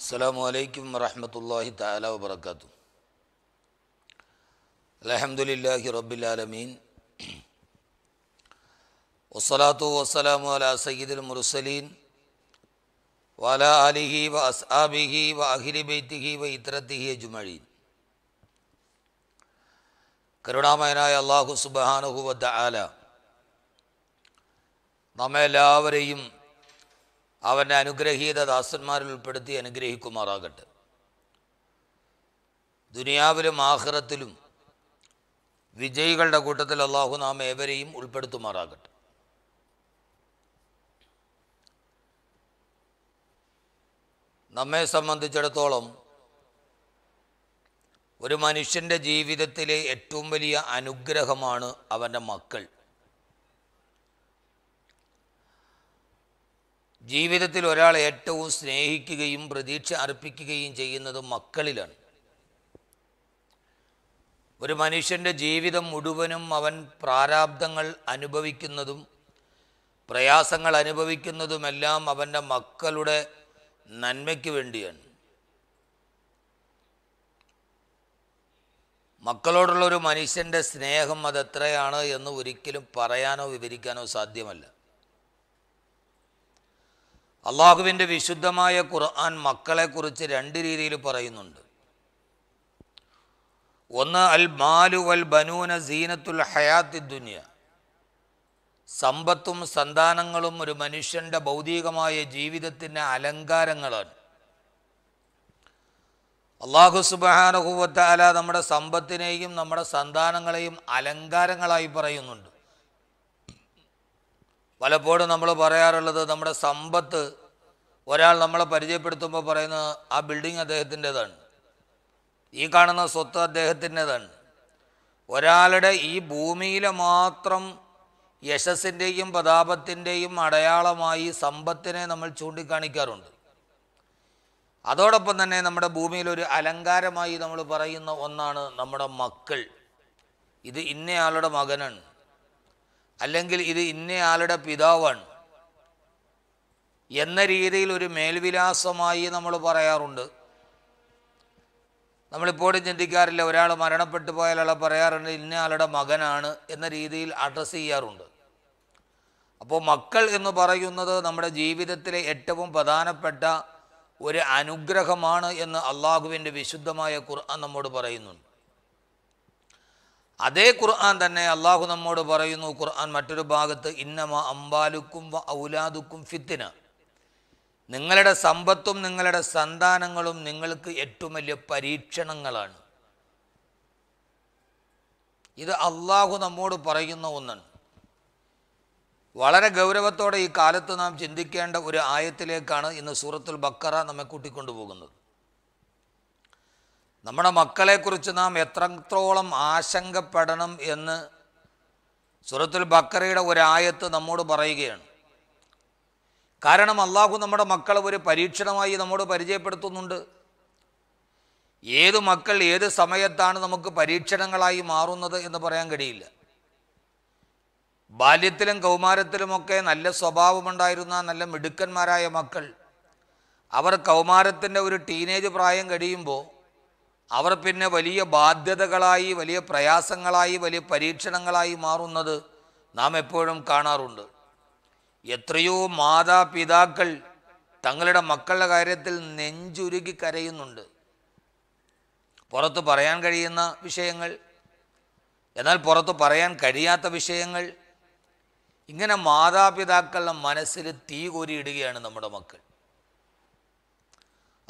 السلام عليكم ورحمة الله تعالى وبركاته الحمد لله رب العالمين والصلاة والسلام على سيد المرسلين وعلى آله وأصحابه وأهل بيته وإطرته أجمعين سبحانه وتعالى نعم الله നമ്മെല്ലാവരെയും അവൻ്റെ അനുഗ്രഹീത ദാസന്മാരിൽ ഉൾപ്പെടുത്തി അനുഗ്രഹിക്കുമാറാകട്ടെ ദുനിയാവിലും ആഹ്റത്തിലും വിജയികളുടെ കൂട്ടത്തിൽ അള്ളാഹു നാം ഏവരെയും ഉൾപ്പെടുത്തുമാറാകട്ടെ നമ്മെ സംബന്ധിച്ചിടത്തോളം ഒരു മനുഷ്യൻ്റെ ജീവിതത്തിലെ ഏറ്റവും വലിയ അനുഗ്രഹമാണ് അവൻ്റെ മക്കൾ ജീവിതത്തിൽ ഒരാൾ ഏറ്റവും സ്നേഹിക്കുകയും പ്രതീക്ഷ അർപ്പിക്കുകയും ചെയ്യുന്നത് മക്കളിലാണ് ഒരു മനുഷ്യൻ്റെ ജീവിതം മുഴുവനും അവൻ പ്രാരാബ്ദങ്ങൾ അനുഭവിക്കുന്നതും പ്രയാസങ്ങൾ അനുഭവിക്കുന്നതുമെല്ലാം അവൻ്റെ മക്കളുടെ നന്മയ്ക്ക് വേണ്ടിയാണ് മക്കളോടുള്ള ഒരു മനുഷ്യൻ്റെ സ്നേഹം അതെത്രയാണ് എന്ന് ഒരിക്കലും പറയാനോ വിവരിക്കാനോ സാധ്യമല്ല അള്ളാഹുവിൻ്റെ വിശുദ്ധമായ ഖുർആൻ മക്കളെക്കുറിച്ച് രണ്ട് രീതിയിൽ പറയുന്നുണ്ട് ഒന്ന് അൽ മാലു വൽ ബനൂന സീനത്തുൽ ഹയാത്തി ദുനിയ സമ്പത്തും സന്താനങ്ങളും ഒരു മനുഷ്യൻ്റെ ഭൗതികമായ ജീവിതത്തിൻ്റെ അലങ്കാരങ്ങളാണ് അള്ളാഹു സുബാനഹുവത്താല നമ്മുടെ സമ്പത്തിനെയും നമ്മുടെ സന്താനങ്ങളെയും അലങ്കാരങ്ങളായി പറയുന്നുണ്ട് പലപ്പോഴും നമ്മൾ പറയാറുള്ളത് നമ്മുടെ സമ്പത്ത് ഒരാൾ നമ്മളെ പരിചയപ്പെടുത്തുമ്പോൾ പറയുന്ന ആ ബിൽഡിംഗ് അദ്ദേഹത്തിൻ്റെതാണ് ഈ കാണുന്ന സ്വത്ത് അദ്ദേഹത്തിൻ്റെതാണ് ഒരാളുടെ ഈ ഭൂമിയിൽ മാത്രം യശസ്സിൻ്റെയും പ്രതാപത്തിൻ്റെയും അടയാളമായി സമ്പത്തിനെ നമ്മൾ ചൂണ്ടിക്കാണിക്കാറുണ്ട് അതോടൊപ്പം തന്നെ നമ്മുടെ ഭൂമിയിൽ ഒരു അലങ്കാരമായി നമ്മൾ പറയുന്ന ഒന്നാണ് നമ്മുടെ മക്കൾ ഇത് ഇന്നയാളുടെ മകനാണ് അല്ലെങ്കിൽ ഇത് ഇന്നയാളുടെ പിതാവാണ് എന്ന രീതിയിൽ ഒരു മേൽവിലാസമായി നമ്മൾ പറയാറുണ്ട് നമ്മളിപ്പോഴും ചിന്തിക്കാറില്ല ഒരാൾ മരണപ്പെട്ടു പോയാൽ അയാൾ പറയാറുണ്ട് ഇന്നയാളുടെ മകനാണ് എന്ന രീതിയിൽ അഡ്രസ്സ് ചെയ്യാറുണ്ട് അപ്പോൾ മക്കൾ എന്ന് പറയുന്നത് നമ്മുടെ ജീവിതത്തിലെ ഏറ്റവും പ്രധാനപ്പെട്ട ഒരു അനുഗ്രഹമാണ് എന്ന് അള്ളാഹുവിൻ്റെ വിശുദ്ധമായ ഖുർആൻ നമ്മോട് പറയുന്നുണ്ട് അതേ ഖുർആൻ തന്നെ അള്ളാഹു നമ്മോട് പറയുന്നു ഖുർആൻ മറ്റൊരു ഭാഗത്ത് ഇന്നമ അമ്പാലുക്കും ഔലാദുക്കും ഫിത്തിന നിങ്ങളുടെ സമ്പത്തും നിങ്ങളുടെ സന്താനങ്ങളും നിങ്ങൾക്ക് ഏറ്റവും വലിയ പരീക്ഷണങ്ങളാണ് ഇത് അള്ളാഹു നമ്മോട് പറയുന്ന ഒന്നാണ് വളരെ ഗൗരവത്തോടെ ഈ കാലത്ത് നാം ചിന്തിക്കേണ്ട ഒരു ആയത്തിലേക്കാണ് ഇന്ന് സൂറത്തുൽ ബക്കറ നമ്മെ കൂട്ടിക്കൊണ്ടുപോകുന്നത് നമ്മുടെ മക്കളെക്കുറിച്ച് നാം എത്രത്തോളം ആശങ്കപ്പെടണം എന്ന് സുറത്തുൽ ബക്കറയുടെ ഒരായത്ത് നമ്മോട് പറയുകയാണ് കാരണം അള്ളാഹു നമ്മുടെ മക്കളെ ഒരു പരീക്ഷണമായി നമ്മോട് പരിചയപ്പെടുത്തുന്നുണ്ട് ഏത് മക്കൾ ഏത് സമയത്താണ് നമുക്ക് പരീക്ഷണങ്ങളായി മാറുന്നത് എന്ന് പറയാൻ കഴിയില്ല ബാല്യത്തിലും കൗമാരത്തിലുമൊക്കെ നല്ല സ്വഭാവമുണ്ടായിരുന്ന നല്ല മിടുക്കന്മാരായ മക്കൾ അവർ കൗമാരത്തിൻ്റെ ഒരു ടീനേജ് പ്രായം കഴിയുമ്പോൾ അവർ പിന്നെ വലിയ ബാധ്യതകളായി വലിയ പ്രയാസങ്ങളായി വലിയ പരീക്ഷണങ്ങളായി മാറുന്നത് നാം എപ്പോഴും കാണാറുണ്ട് എത്രയോ മാതാപിതാക്കൾ തങ്ങളുടെ മക്കളുടെ കാര്യത്തിൽ നെഞ്ചുരുകി കരയുന്നുണ്ട് പുറത്ത് പറയാൻ കഴിയുന്ന വിഷയങ്ങൾ എന്നാൽ പുറത്ത് പറയാൻ കഴിയാത്ത വിഷയങ്ങൾ ഇങ്ങനെ മാതാപിതാക്കളുടെ മനസ്സിൽ തീ കോരിയിടുകയാണ് നമ്മുടെ മക്കൾ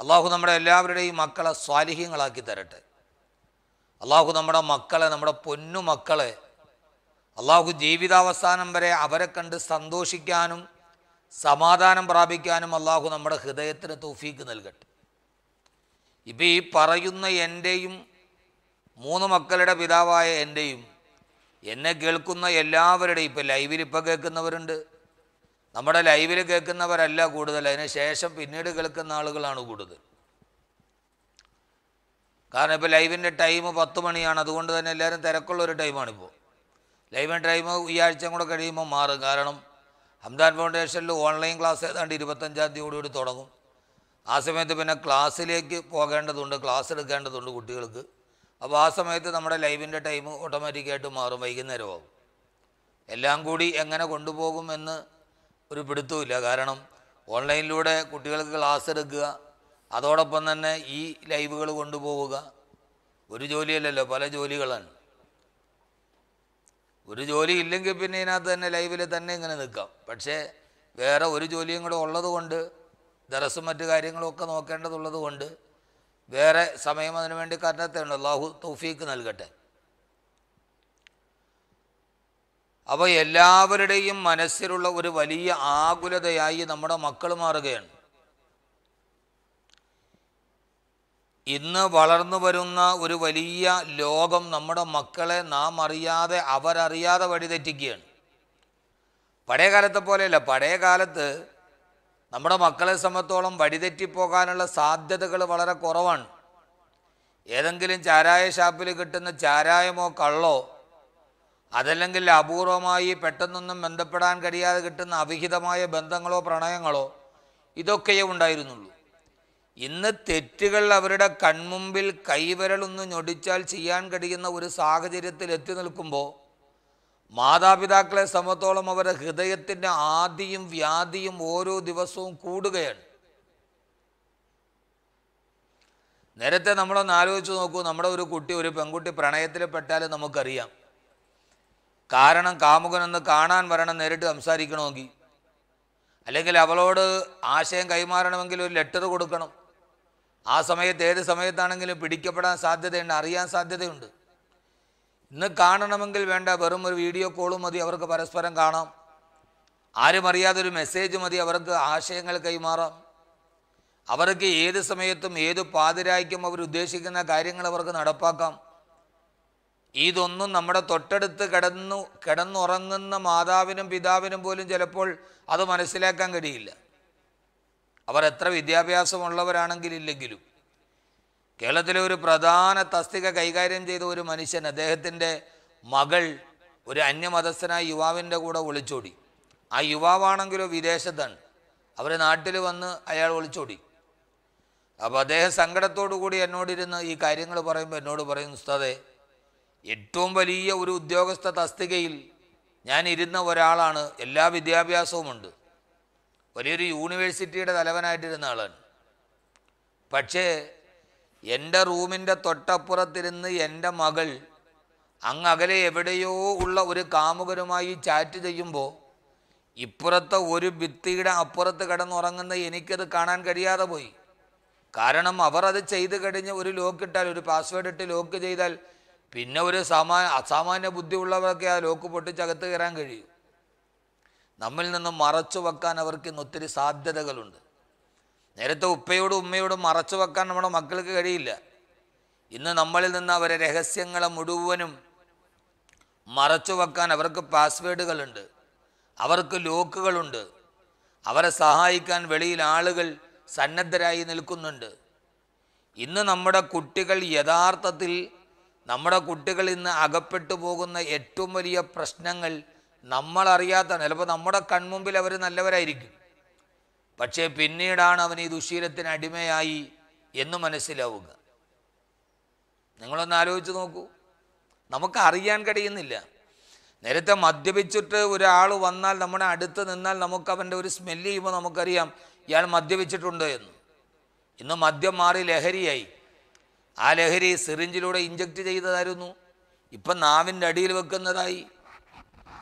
അള്ളാഹു നമ്മുടെ എല്ലാവരുടെയും മക്കളെ സ്വാലിഹ്യങ്ങളാക്കി തരട്ടെ അള്ളാഹു നമ്മുടെ മക്കളെ നമ്മുടെ പൊന്നു മക്കളെ അള്ളാഹു ജീവിതാവസാനം വരെ അവരെ കണ്ട് സന്തോഷിക്കാനും സമാധാനം പ്രാപിക്കാനും അള്ളാഹു നമ്മുടെ ഹൃദയത്തിന് തൗഫീക്ക് നൽകട്ടെ ഇപ്പം ഈ പറയുന്ന എൻ്റെയും മൂന്ന് മക്കളുടെ പിതാവായ എൻ്റെയും എന്നെ കേൾക്കുന്ന എല്ലാവരുടെയും ഇപ്പം ലൈവിൽ കേൾക്കുന്നവരുണ്ട് നമ്മുടെ ലൈവിൽ കേൾക്കുന്നവരല്ല കൂടുതൽ അതിന് ശേഷം പിന്നീട് കേൾക്കുന്ന ആളുകളാണ് കൂടുതൽ കാരണം ഇപ്പോൾ ലൈവിൻ്റെ ടൈം പത്ത് മണിയാണ് അതുകൊണ്ട് തന്നെ എല്ലാവരും തിരക്കുള്ളൊരു ടൈമാണിപ്പോൾ ലൈവിൻ്റെ ടൈം ഈ ആഴ്ച കൂടെ കഴിയുമ്പോൾ മാറും കാരണം ഹംദാൻ ഫൗണ്ടേഷനിൽ ഓൺലൈൻ ക്ലാസ് ഏതാണ്ട് ഇരുപത്തഞ്ചാം തീയതി കൂടി തുടങ്ങും ആ സമയത്ത് പിന്നെ ക്ലാസ്സിലേക്ക് പോകേണ്ടതുണ്ട് ക്ലാസ് എടുക്കേണ്ടതുണ്ട് കുട്ടികൾക്ക് അപ്പോൾ ആ സമയത്ത് നമ്മുടെ ലൈവിൻ്റെ ടൈം ഓട്ടോമാറ്റിക്കായിട്ട് മാറും വൈകുന്നേരമാകും എല്ലാം കൂടി എങ്ങനെ കൊണ്ടുപോകുമെന്ന് ഒരു പിടുത്തവും കാരണം ഓൺലൈനിലൂടെ കുട്ടികൾക്ക് ക്ലാസ് എടുക്കുക അതോടൊപ്പം തന്നെ ഈ ലൈവുകൾ കൊണ്ടുപോവുക ഒരു ജോലിയല്ലല്ലോ പല ജോലികളാണ് ഒരു ജോലി ഇല്ലെങ്കിൽ പിന്നെ ഇതിനകത്ത് തന്നെ ലൈവിൽ തന്നെ ഇങ്ങനെ നിൽക്കാം പക്ഷേ വേറെ ഒരു ജോലിയും കൂടെ ഉള്ളത് കൊണ്ട് ദറസും മറ്റു കാര്യങ്ങളൊക്കെ നോക്കേണ്ടതുള്ളത് കൊണ്ട് വേറെ സമയം അതിനുവേണ്ടി കണ്ടെത്തേണ്ട ലാഹു തൗഫീക്ക് നൽകട്ടെ അപ്പോൾ എല്ലാവരുടെയും മനസ്സിലുള്ള ഒരു വലിയ ആകുലതയായി നമ്മുടെ മക്കൾ മാറുകയാണ് ഇന്ന് വളർന്നു വരുന്ന ഒരു വലിയ ലോകം നമ്മുടെ മക്കളെ നാം അറിയാതെ അവരറിയാതെ വഴിതെറ്റിക്കുകയാണ് പഴയ കാലത്തെ പോലെയല്ല പഴയ കാലത്ത് നമ്മുടെ മക്കളെ സംബന്ധത്തോളം വഴിതെറ്റിപ്പോകാനുള്ള സാധ്യതകൾ വളരെ കുറവാണ് ഏതെങ്കിലും ചാരായ ഷാപ്പിൽ കിട്ടുന്ന ചാരായമോ കള്ളോ അതല്ലെങ്കിൽ അപൂർവമായി പെട്ടെന്നൊന്നും ബന്ധപ്പെടാൻ കഴിയാതെ കിട്ടുന്ന അവിഹിതമായ ബന്ധങ്ങളോ പ്രണയങ്ങളോ ഇതൊക്കെയേ ഉണ്ടായിരുന്നുള്ളൂ ഇന്ന് തെറ്റുകൾ അവരുടെ കൺമുമ്പിൽ കൈവിരലൊന്ന് ഞൊടിച്ചാൽ ചെയ്യാൻ കഴിയുന്ന ഒരു സാഹചര്യത്തിൽ എത്തി നിൽക്കുമ്പോൾ മാതാപിതാക്കളെ സമത്തോളം അവരുടെ ഹൃദയത്തിൻ്റെ ആദിയും വ്യാധിയും ഓരോ ദിവസവും കൂടുകയാണ് നേരത്തെ നമ്മളൊന്ന് ആലോചിച്ച് നോക്കൂ നമ്മുടെ ഒരു കുട്ടി ഒരു പെൺകുട്ടി പ്രണയത്തിൽ പെട്ടാൽ നമുക്കറിയാം കാരണം കാമുകനൊന്ന് കാണാൻ വരണം നേരിട്ട് സംസാരിക്കണമെങ്കിൽ അല്ലെങ്കിൽ അവളോട് ആശയം കൈമാറണമെങ്കിൽ ഒരു ലെറ്റർ കൊടുക്കണം ആ സമയത്ത് ഏത് സമയത്താണെങ്കിലും പിടിക്കപ്പെടാൻ സാധ്യതയുണ്ട് അറിയാൻ സാധ്യതയുണ്ട് ഇന്ന് കാണണമെങ്കിൽ വേണ്ട വെറും ഒരു വീഡിയോ കോളും മതി അവർക്ക് പരസ്പരം കാണാം ആരും അറിയാതെ ഒരു മെസ്സേജ് മതി അവർക്ക് ആശയങ്ങൾ കൈമാറാം അവർക്ക് ഏത് സമയത്തും ഏത് പാതിരായ്ക്കും അവർ ഉദ്ദേശിക്കുന്ന കാര്യങ്ങൾ അവർക്ക് നടപ്പാക്കാം ഇതൊന്നും നമ്മുടെ തൊട്ടടുത്ത് കിടന്നു കിടന്നുറങ്ങുന്ന മാതാവിനും പിതാവിനും പോലും ചിലപ്പോൾ അത് മനസ്സിലാക്കാൻ കഴിയില്ല അവർ എത്ര വിദ്യാഭ്യാസമുള്ളവരാണെങ്കിലില്ലെങ്കിലും കേരളത്തിലെ ഒരു പ്രധാന തസ്തിക കൈകാര്യം ചെയ്ത ഒരു മനുഷ്യൻ അദ്ദേഹത്തിൻ്റെ മകൾ ഒരു അന്യമതസ്ഥനായ യുവാവിൻ്റെ കൂടെ ഒളിച്ചോടി ആ യുവാവാണെങ്കിലോ വിദേശത്താണ് അവർ നാട്ടിൽ വന്ന് അയാൾ ഒളിച്ചോടി അപ്പോൾ അദ്ദേഹം സങ്കടത്തോടു കൂടി എന്നോടിരുന്ന് ഈ കാര്യങ്ങൾ പറയുമ്പോൾ എന്നോട് പറയും ഉസ്താദേ ഏറ്റവും വലിയ ഒരു ഉദ്യോഗസ്ഥ തസ്തികയിൽ ഞാൻ ഇരുന്ന ഒരാളാണ് എല്ലാ വിദ്യാഭ്യാസവുമുണ്ട് വലിയൊരു യൂണിവേഴ്സിറ്റിയുടെ തലവനായിട്ടിരുന്ന ആളാണ് പക്ഷേ എൻ്റെ റൂമിൻ്റെ തൊട്ടപ്പുറത്തിരുന്ന് എൻ്റെ മകൾ അങ്ങ് അകലെ എവിടെയോ ഉള്ള ഒരു കാമുകരുമായി ചാറ്റ് ചെയ്യുമ്പോൾ ഇപ്പുറത്തെ ഒരു ഭിത്തിയുടെ അപ്പുറത്ത് കിടന്നുറങ്ങുന്ന എനിക്കത് കാണാൻ കഴിയാതെ പോയി കാരണം അവർ അത് ചെയ്ത് കഴിഞ്ഞ് ഒരു ലോക്ക് ഇട്ടാൽ ഒരു പാസ്വേഡ് ഇട്ട് ലോക്ക് ചെയ്താൽ പിന്നെ ഒരു സാമാ അസാമാന്യ ബുദ്ധിയുള്ളവരൊക്കെ ആ ലോക്ക് പൊട്ടിച്ചകത്ത് കയറാൻ കഴിയും നമ്മിൽ നിന്നും മറച്ചു വെക്കാൻ അവർക്ക് ഇന്ന് ഒത്തിരി സാധ്യതകളുണ്ട് നേരത്തെ ഉപ്പയോടും ഉമ്മയോടും മറച്ചു വെക്കാൻ നമ്മുടെ മക്കൾക്ക് കഴിയില്ല ഇന്ന് നമ്മളിൽ നിന്ന് അവരെ രഹസ്യങ്ങളെ മുഴുവനും മറച്ചു വെക്കാൻ അവർക്ക് പാസ്വേഡുകളുണ്ട് അവർക്ക് ലോക്കുകളുണ്ട് അവരെ സഹായിക്കാൻ വെളിയിൽ ആളുകൾ സന്നദ്ധരായി നിൽക്കുന്നുണ്ട് ഇന്ന് നമ്മുടെ കുട്ടികൾ യഥാർത്ഥത്തിൽ നമ്മുടെ കുട്ടികൾ ഇന്ന് അകപ്പെട്ടു പോകുന്ന ഏറ്റവും വലിയ പ്രശ്നങ്ങൾ നമ്മളറിയാത്ത ചിലപ്പോൾ നമ്മുടെ കൺമുമ്പിൽ അവർ നല്ലവരായിരിക്കും പക്ഷേ പിന്നീടാണ് അവൻ ഈ ദുശീലത്തിന് അടിമയായി എന്ന് മനസ്സിലാവുക നിങ്ങളൊന്ന് ആലോചിച്ച് നോക്കൂ നമുക്ക് അറിയാൻ കഴിയുന്നില്ല നേരത്തെ മദ്യപിച്ചിട്ട് ഒരാൾ വന്നാൽ നമ്മുടെ അടുത്ത് നിന്നാൽ നമുക്ക് അവൻ്റെ ഒരു സ്മെല്ല് ചെയ്യുമ്പോൾ നമുക്കറിയാം ഇയാൾ മദ്യപിച്ചിട്ടുണ്ട് എന്ന് ഇന്ന് മദ്യം മാറി ലഹരിയായി ആ ലഹരി സിറിഞ്ചിലൂടെ ഇഞ്ചക്ട് ചെയ്തതായിരുന്നു ഇപ്പം നാവിൻ്റെ അടിയിൽ വെക്കുന്നതായി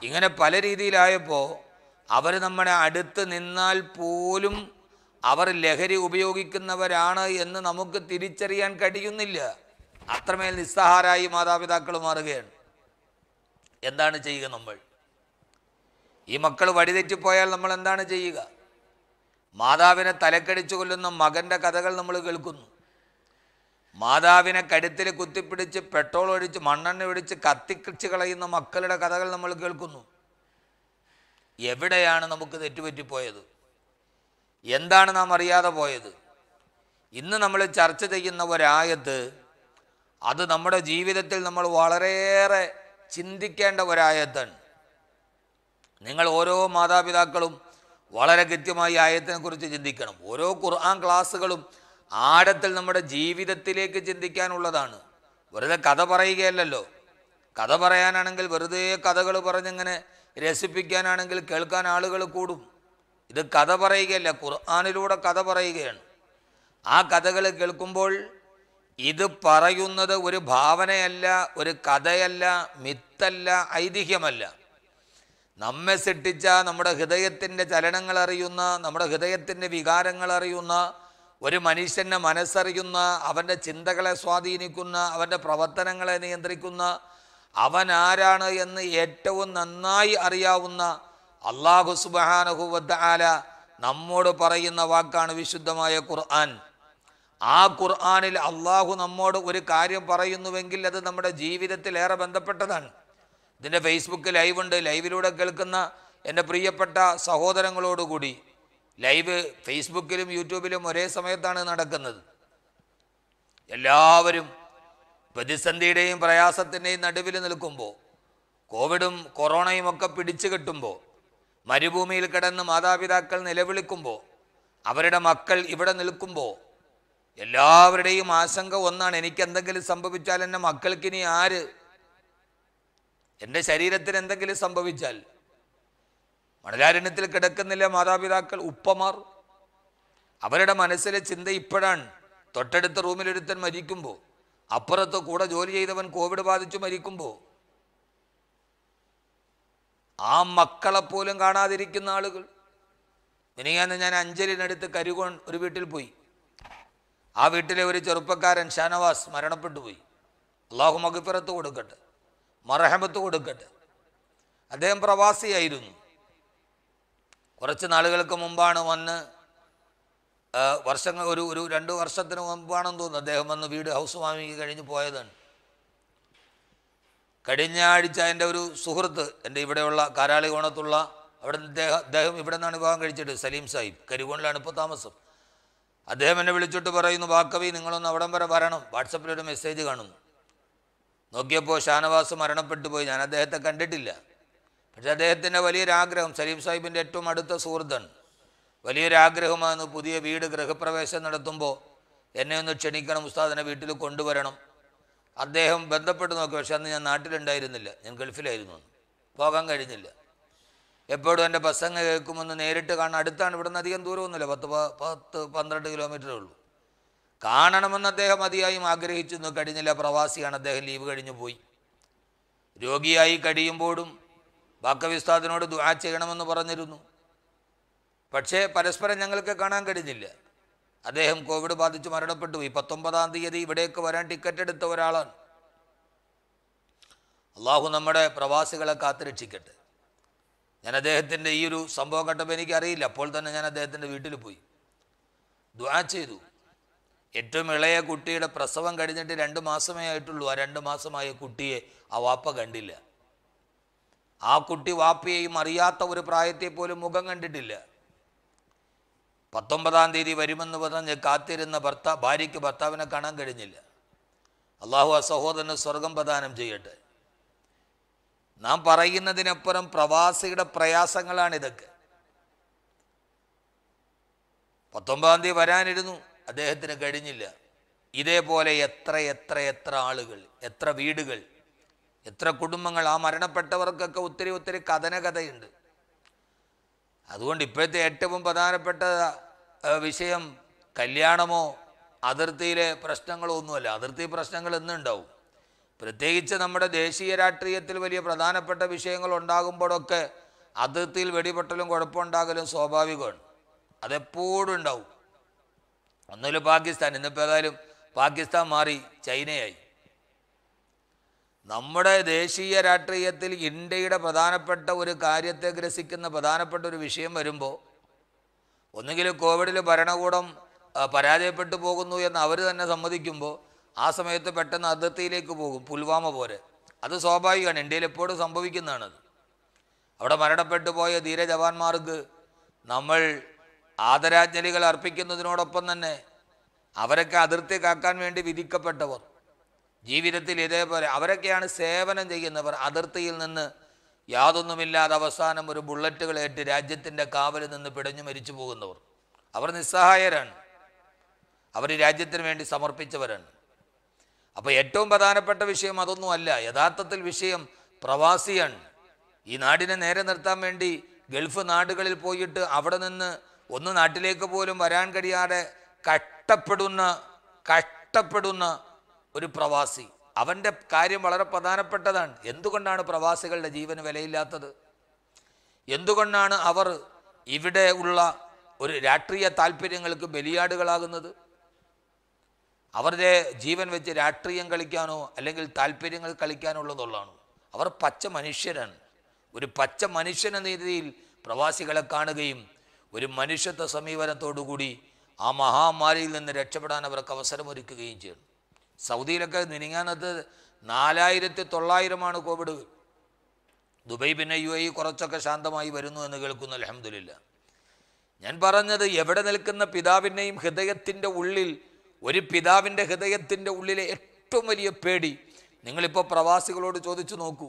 ഇങ്ങനെ പല രീതിയിലായപ്പോൾ അവർ നമ്മുടെ അടുത്ത് നിന്നാൽ പോലും അവർ ലഹരി ഉപയോഗിക്കുന്നവരാണ് എന്ന് നമുക്ക് തിരിച്ചറിയാൻ കഴിയുന്നില്ല അത്രമേൽ നിസ്സഹാരായി മാതാപിതാക്കൾ മാറുകയാണ് എന്താണ് ചെയ്യുക നമ്മൾ ഈ മക്കൾ വഴിതെറ്റിപ്പോയാൽ നമ്മൾ എന്താണ് ചെയ്യുക മാതാവിനെ തലക്കടിച്ചു കൊല്ലുന്ന മകൻ്റെ കഥകൾ നമ്മൾ കേൾക്കുന്നു മാതാവിനെ കരുത്തിൽ കുത്തിപ്പിടിച്ച് പെട്രോൾ ഒഴിച്ച് മണ്ണെണ്ണ ഒഴിച്ച് കത്തിക്കിച്ച് കളയുന്ന മക്കളുടെ കഥകൾ നമ്മൾ കേൾക്കുന്നു എവിടെയാണ് നമുക്ക് തെറ്റുപറ്റിപ്പോയത് എന്താണ് നാം അറിയാതെ പോയത് ഇന്ന് നമ്മൾ ചർച്ച ചെയ്യുന്ന ഒരായത്ത് അത് നമ്മുടെ ജീവിതത്തിൽ നമ്മൾ വളരെയേറെ ചിന്തിക്കേണ്ട ഒരായത്താണ് നിങ്ങൾ ഓരോ മാതാപിതാക്കളും വളരെ കൃത്യമായി ആയത്തിനെക്കുറിച്ച് ചിന്തിക്കണം ഓരോ ഖുർആൻ ക്ലാസ്സുകളും ആഴത്തിൽ നമ്മുടെ ജീവിതത്തിലേക്ക് ചിന്തിക്കാനുള്ളതാണ് വെറുതെ കഥ പറയുകയല്ലല്ലോ കഥ പറയാനാണെങ്കിൽ വെറുതെ കഥകൾ പറഞ്ഞിങ്ങനെ രസിപ്പിക്കാനാണെങ്കിൽ കേൾക്കാൻ ആളുകൾ കൂടും ഇത് കഥ പറയുകയല്ല ഖുർആാനിലൂടെ കഥ പറയുകയാണ് ആ കഥകൾ കേൾക്കുമ്പോൾ ഇത് പറയുന്നത് ഒരു ഭാവനയല്ല ഒരു കഥയല്ല മിത്തല്ല ഐതിഹ്യമല്ല നമ്മെ സൃഷ്ടിച്ച നമ്മുടെ ഹൃദയത്തിൻ്റെ ചലനങ്ങൾ അറിയുന്ന നമ്മുടെ ഹൃദയത്തിൻ്റെ വികാരങ്ങൾ അറിയുന്ന ഒരു മനുഷ്യൻ്റെ മനസ്സറിയുന്ന അവൻ്റെ ചിന്തകളെ സ്വാധീനിക്കുന്ന അവൻ്റെ പ്രവർത്തനങ്ങളെ നിയന്ത്രിക്കുന്ന അവൻ ആരാണ് എന്ന് ഏറ്റവും നന്നായി അറിയാവുന്ന അള്ളാഹു സുബാനഹുബദ് ആല നമ്മോട് പറയുന്ന വാക്കാണ് വിശുദ്ധമായ ഖുർആൻ ആ ഖുർആാനിൽ അള്ളാഹു നമ്മോട് ഒരു കാര്യം പറയുന്നുവെങ്കിൽ അത് നമ്മുടെ ജീവിതത്തിൽ ഏറെ ബന്ധപ്പെട്ടതാണ് ഇതിൻ്റെ ഫേസ്ബുക്ക് ലൈവ് ഉണ്ട് ലൈവിലൂടെ കേൾക്കുന്ന എൻ്റെ പ്രിയപ്പെട്ട സഹോദരങ്ങളോടുകൂടി ലൈവ് ഫേസ്ബുക്കിലും യൂട്യൂബിലും ഒരേ സമയത്താണ് നടക്കുന്നത് എല്ലാവരും പ്രതിസന്ധിയുടെയും പ്രയാസത്തിൻ്റെയും നടുവിൽ നിൽക്കുമ്പോൾ കോവിഡും കൊറോണയും ഒക്കെ പിടിച്ചു കെട്ടുമ്പോൾ മരുഭൂമിയിൽ കിടന്ന് മാതാപിതാക്കൾ നിലവിളിക്കുമ്പോൾ അവരുടെ മക്കൾ ഇവിടെ നിൽക്കുമ്പോൾ എല്ലാവരുടെയും ആശങ്ക ഒന്നാണ് എനിക്ക് എന്തെങ്കിലും സംഭവിച്ചാൽ എൻ്റെ മക്കൾക്കിനി ആര് എൻ്റെ ശരീരത്തിന് എന്തെങ്കിലും സംഭവിച്ചാൽ മണലാരണ്യത്തിൽ കിടക്കുന്നില്ല മാതാപിതാക്കൾ ഉപ്പമാർ അവരുടെ മനസ്സിലെ ചിന്ത ഇപ്പോഴാണ് തൊട്ടടുത്ത റൂമിലൊരുത്തൻ മരിക്കുമ്പോൾ അപ്പുറത്ത് കൂടെ ജോലി ചെയ്തവൻ കോവിഡ് ബാധിച്ചു മരിക്കുമ്പോൾ ആ മക്കളെ പോലും കാണാതിരിക്കുന്ന ആളുകൾ ഇനിയാന്ന് ഞാൻ അഞ്ചലിനടുത്ത് കരുകോൺ ഒരു വീട്ടിൽ പോയി ആ വീട്ടിലെ ഒരു ചെറുപ്പക്കാരൻ ഷാനവാസ് മരണപ്പെട്ടു പോയി അള്ളാഹു മകഫിറത്ത് കൊടുക്കട്ടെ മറഹമത്ത് കൊടുക്കട്ടെ അദ്ദേഹം പ്രവാസിയായിരുന്നു കുറച്ച് നാളുകൾക്ക് മുമ്പാണ് വന്ന് വർഷങ്ങൾ ഒരു ഒരു രണ്ട് വർഷത്തിന് മുമ്പാണെന്ന് തോന്നുന്നു അദ്ദേഹം വന്ന് വീട് ഹൗസ് വാങ്ങി കഴിഞ്ഞ് പോയതാണ് കഴിഞ്ഞ ആഴ്ച എൻ്റെ ഒരു സുഹൃത്ത് എൻ്റെ ഇവിടെയുള്ള കാരാളി കോണത്തുള്ള അവിടെ അദ്ദേഹം അദ്ദേഹം ഇവിടെ നിന്നാണ് വിവാഹം കഴിച്ചിട്ട് സലീം സാഹിബ് കരികോണിലാണ് ഇപ്പോൾ താമസം അദ്ദേഹം എന്നെ വിളിച്ചിട്ട് പറയുന്നു വാക്കവി നിങ്ങളൊന്ന് അവിടം വരെ വരണം വാട്സപ്പിൽ ഒരു മെസ്സേജ് കാണുന്നു നോക്കിയപ്പോൾ ഷാനവാസ് മരണപ്പെട്ടു പോയി ഞാൻ അദ്ദേഹത്തെ കണ്ടിട്ടില്ല പക്ഷെ അദ്ദേഹത്തിൻ്റെ വലിയൊരാഗ്രഹം സലീം സാഹിബിൻ്റെ ഏറ്റവും അടുത്ത സുഹൃത്താണ് വലിയൊരാഗ്രഹമാണ് പുതിയ വീട് ഗൃഹപ്രവേശം നടത്തുമ്പോൾ എന്നെ ഒന്ന് ക്ഷണിക്കണം ഉസ്താദിനെ വീട്ടിൽ കൊണ്ടുവരണം അദ്ദേഹം ബന്ധപ്പെട്ട് നോക്കി പക്ഷെ അന്ന് ഞാൻ നാട്ടിലുണ്ടായിരുന്നില്ല ഞാൻ ഗൾഫിലായിരുന്നു പോകാൻ കഴിഞ്ഞില്ല എപ്പോഴും എൻ്റെ പ്രസംഗം കേൾക്കുമെന്ന് നേരിട്ട് കാണാൻ അടുത്താണ് ഇവിടുന്ന് അധികം ദൂരമൊന്നുമില്ല പത്ത് പത്ത് പന്ത്രണ്ട് കിലോമീറ്ററേ ഉള്ളൂ കാണണമെന്ന് അദ്ദേഹം അതിയായും ആഗ്രഹിച്ചു കഴിഞ്ഞില്ല പ്രവാസിയാണ് അദ്ദേഹം ലീവ് കഴിഞ്ഞു പോയി രോഗിയായി കഴിയുമ്പോഴും ബാക്കവി ദുആ ചെയ്യണമെന്ന് പറഞ്ഞിരുന്നു പക്ഷേ പരസ്പരം ഞങ്ങൾക്ക് കാണാൻ കഴിഞ്ഞില്ല അദ്ദേഹം കോവിഡ് ബാധിച്ച് മരണപ്പെട്ടു ഈ പത്തൊമ്പതാം തീയതി ഇവിടേക്ക് വരാൻ ടിക്കറ്റ് എടുത്ത ഒരാളാണ് അള്ളാഹു നമ്മുടെ പ്രവാസികളെ കാത്തുരക്ഷിക്കട്ടെ ഞാൻ അദ്ദേഹത്തിൻ്റെ ഈ ഒരു സംഭവം കണ്ടപ്പോൾ എനിക്കറിയില്ല അപ്പോൾ തന്നെ ഞാൻ അദ്ദേഹത്തിൻ്റെ വീട്ടിൽ പോയി ദുആ ചെയ്തു ഏറ്റവും ഇളയ കുട്ടിയുടെ പ്രസവം കഴിഞ്ഞിട്ട് രണ്ട് മാസമേ ആയിട്ടുള്ളൂ ആ രണ്ട് മാസമായ കുട്ടിയെ ആ വാപ്പ കണ്ടില്ല ആ കുട്ടി വാപ്പയെയും അറിയാത്ത ഒരു പ്രായത്തെ പോലും മുഖം കണ്ടിട്ടില്ല പത്തൊമ്പതാം തീയതി വരുമെന്ന് പറഞ്ഞ് കാത്തിരുന്ന ഭർത്താ ഭാര്യയ്ക്ക് ഭർത്താവിനെ കാണാൻ കഴിഞ്ഞില്ല അള്ളാഹു ആ സഹോദരന് സ്വർഗം പ്രദാനം ചെയ്യട്ടെ നാം പറയുന്നതിനപ്പുറം പ്രവാസിയുടെ ഇതൊക്കെ പത്തൊമ്പതാം തീയതി വരാനിരുന്നു അദ്ദേഹത്തിന് കഴിഞ്ഞില്ല ഇതേപോലെ എത്ര എത്ര എത്ര ആളുകൾ എത്ര വീടുകൾ എത്ര കുടുംബങ്ങൾ ആ മരണപ്പെട്ടവർക്കൊക്കെ ഒത്തിരി ഒത്തിരി കഥനകഥയുണ്ട് അതുകൊണ്ട് ഇപ്പോഴത്തെ ഏറ്റവും പ്രധാനപ്പെട്ട വിഷയം കല്യാണമോ അതിർത്തിയിലെ പ്രശ്നങ്ങളോ ഒന്നുമല്ല അതിർത്തി പ്രശ്നങ്ങൾ എന്നുണ്ടാവും പ്രത്യേകിച്ച് നമ്മുടെ ദേശീയ രാഷ്ട്രീയത്തിൽ വലിയ പ്രധാനപ്പെട്ട വിഷയങ്ങൾ ഉണ്ടാകുമ്പോഴൊക്കെ അതിർത്തിയിൽ വെടിപൊട്ടലും കുഴപ്പമുണ്ടാകലും സ്വാഭാവികമാണ് അതെപ്പോഴും ഉണ്ടാവും ഒന്നുമില്ല പാകിസ്ഥാൻ ഇന്നിപ്പോ ഏതായാലും പാകിസ്ഥാൻ മാറി ചൈനയായി നമ്മുടെ ദേശീയ രാഷ്ട്രീയത്തിൽ ഇന്ത്യയുടെ പ്രധാനപ്പെട്ട ഒരു കാര്യത്തെ ഗ്രസിക്കുന്ന പ്രധാനപ്പെട്ട ഒരു വിഷയം വരുമ്പോൾ ഒന്നുകിൽ കോവിഡിൽ ഭരണകൂടം പരാജയപ്പെട്ടു പോകുന്നു എന്ന് അവർ തന്നെ സമ്മതിക്കുമ്പോൾ ആ സമയത്ത് പെട്ടെന്ന് അതിർത്തിയിലേക്ക് പോകും പുൽവാമ പോലെ അത് സ്വാഭാവികമാണ് ഇന്ത്യയിൽ എപ്പോഴും സംഭവിക്കുന്നതാണത് അവിടെ മരണപ്പെട്ടു പോയ ധീര ജവാന്മാർക്ക് നമ്മൾ ആദരാഞ്ജലികൾ അർപ്പിക്കുന്നതിനോടൊപ്പം തന്നെ അവരൊക്കെ അതിർത്തി കാക്കാൻ വേണ്ടി വിധിക്കപ്പെട്ടവർ ജീവിതത്തിൽ ഇതേപോലെ അവരൊക്കെയാണ് സേവനം ചെയ്യുന്നവർ അതിർത്തിയിൽ നിന്ന് യാതൊന്നുമില്ലാതെ അവസാനം ഒരു ബുള്ളറ്റുകളേറ്റ് രാജ്യത്തിൻ്റെ കാവലിൽ നിന്ന് പിടഞ്ഞു മരിച്ചു പോകുന്നവർ അവർ നിസ്സഹായരാണ് അവർ രാജ്യത്തിന് വേണ്ടി സമർപ്പിച്ചവരാണ് അപ്പോൾ ഏറ്റവും പ്രധാനപ്പെട്ട വിഷയം അതൊന്നുമല്ല യഥാർത്ഥത്തിൽ വിഷയം പ്രവാസിയാണ് ഈ നാടിനെ നേരെ നിർത്താൻ വേണ്ടി ഗൾഫ് നാടുകളിൽ പോയിട്ട് അവിടെ നിന്ന് ഒന്ന് നാട്ടിലേക്ക് പോലും വരാൻ കഴിയാതെ കഷ്ടപ്പെടുന്ന കഷ്ടപ്പെടുന്ന ഒരു പ്രവാസി അവൻ്റെ കാര്യം വളരെ പ്രധാനപ്പെട്ടതാണ് എന്തുകൊണ്ടാണ് പ്രവാസികളുടെ ജീവന് വിലയില്ലാത്തത് എന്തുകൊണ്ടാണ് അവർ ഇവിടെ ഉള്ള ഒരു രാഷ്ട്രീയ താല്പര്യങ്ങൾക്ക് ബലിയാടുകളാകുന്നത് അവരുടെ ജീവൻ വെച്ച് രാഷ്ട്രീയം കളിക്കാനോ അല്ലെങ്കിൽ താല്പര്യങ്ങൾ കളിക്കാനുള്ളതുള്ളതാണ് അവർ പച്ച മനുഷ്യരാണ് ഒരു പച്ച മനുഷ്യൻ എന്ന രീതിയിൽ പ്രവാസികളെ കാണുകയും ഒരു മനുഷ്യത്വ സമീപനത്തോടുകൂടി ആ മഹാമാരിയിൽ നിന്ന് രക്ഷപ്പെടാൻ അവർക്ക് അവസരമൊരുക്കുകയും ചെയ്യണം സൗദിയിലൊക്കെ നിനിങ്ങാനത്ത് നാലായിരത്തി തൊള്ളായിരമാണ് കോവിഡ് ദുബൈ പിന്നെ യു ഐ e കുറച്ചൊക്കെ ശാന്തമായി വരുന്നു എന്ന് കേൾക്കുന്നു അലഹമുല്ല ഞാൻ പറഞ്ഞത് എവിടെ നിൽക്കുന്ന പിതാവിൻ്റെയും ഹൃദയത്തിൻ്റെ ഉള്ളിൽ ഒരു പിതാവിൻ്റെ ഹൃദയത്തിൻ്റെ ഉള്ളിലെ ഏറ്റവും വലിയ പേടി നിങ്ങളിപ്പോൾ പ്രവാസികളോട് ചോദിച്ചു നോക്കൂ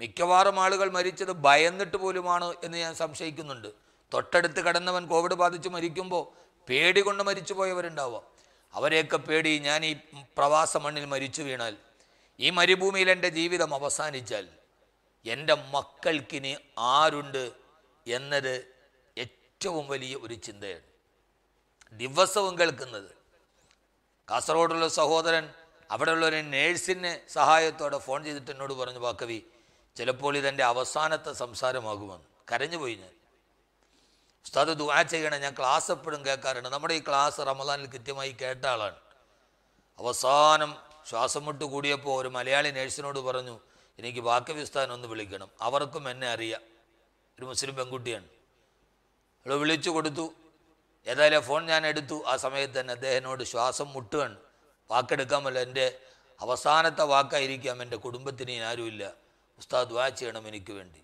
മിക്കവാറും ആളുകൾ മരിച്ചത് ഭയന്നിട്ട് പോലുമാണ് എന്ന് ഞാൻ സംശയിക്കുന്നുണ്ട് തൊട്ടടുത്ത് കടന്നവൻ കോവിഡ് ബാധിച്ച് മരിക്കുമ്പോൾ പേടി കൊണ്ട് മരിച്ചു പോയവരുണ്ടാവാം അവരെയൊക്കെ പേടി ഞാൻ ഈ പ്രവാസ മണ്ണിൽ മരിച്ചു വീണാൽ ഈ മരുഭൂമിയിൽ എൻ്റെ ജീവിതം അവസാനിച്ചാൽ എൻ്റെ മക്കൾക്കിനി ആരുണ്ട് എന്നത് ഏറ്റവും വലിയ ഒരു ചിന്തയാണ് ദിവസവും കേൾക്കുന്നത് കാസർഗോഡുള്ള സഹോദരൻ അവിടെയുള്ള ഒരു നേഴ്സിന് സഹായത്തോടെ ഫോൺ ചെയ്തിട്ട് എന്നോട് പറഞ്ഞു വാക്കവി ചിലപ്പോൾ ഇതെൻ്റെ അവസാനത്തെ സംസാരമാകുമെന്ന് കരഞ്ഞുപോയി ഞാൻ ഉസ്താദ് ദുആ ചെയ്യണം ഞാൻ ക്ലാസ് എപ്പോഴും കേൾക്കാറുണ്ട് നമ്മുടെ ഈ ക്ലാസ് റമദാനിൽ കൃത്യമായി കേട്ട ആളാണ് അവസാനം ശ്വാസം മുട്ട് കൂടിയപ്പോൾ ഒരു മലയാളി നേഴ്സിനോട് പറഞ്ഞു എനിക്ക് വാക്യവിസ്ഥാനം ഒന്ന് വിളിക്കണം അവർക്കും എന്നെ അറിയാം ഒരു മുസ്ലിം പെൺകുട്ടിയാണ് അവൾ വിളിച്ചു കൊടുത്തു ഏതായാലും ഫോൺ ഞാൻ എടുത്തു ആ സമയത്ത് തന്നെ അദ്ദേഹത്തിനോട് ശ്വാസം മുട്ടുകയാണ് വാക്കെടുക്കാമല്ലോ എൻ്റെ അവസാനത്തെ വാക്കായിരിക്കാം എൻ്റെ കുടുംബത്തിന് ആരുമില്ല ഉസ്താദ് വാ ചെയ്യണം എനിക്ക് വേണ്ടി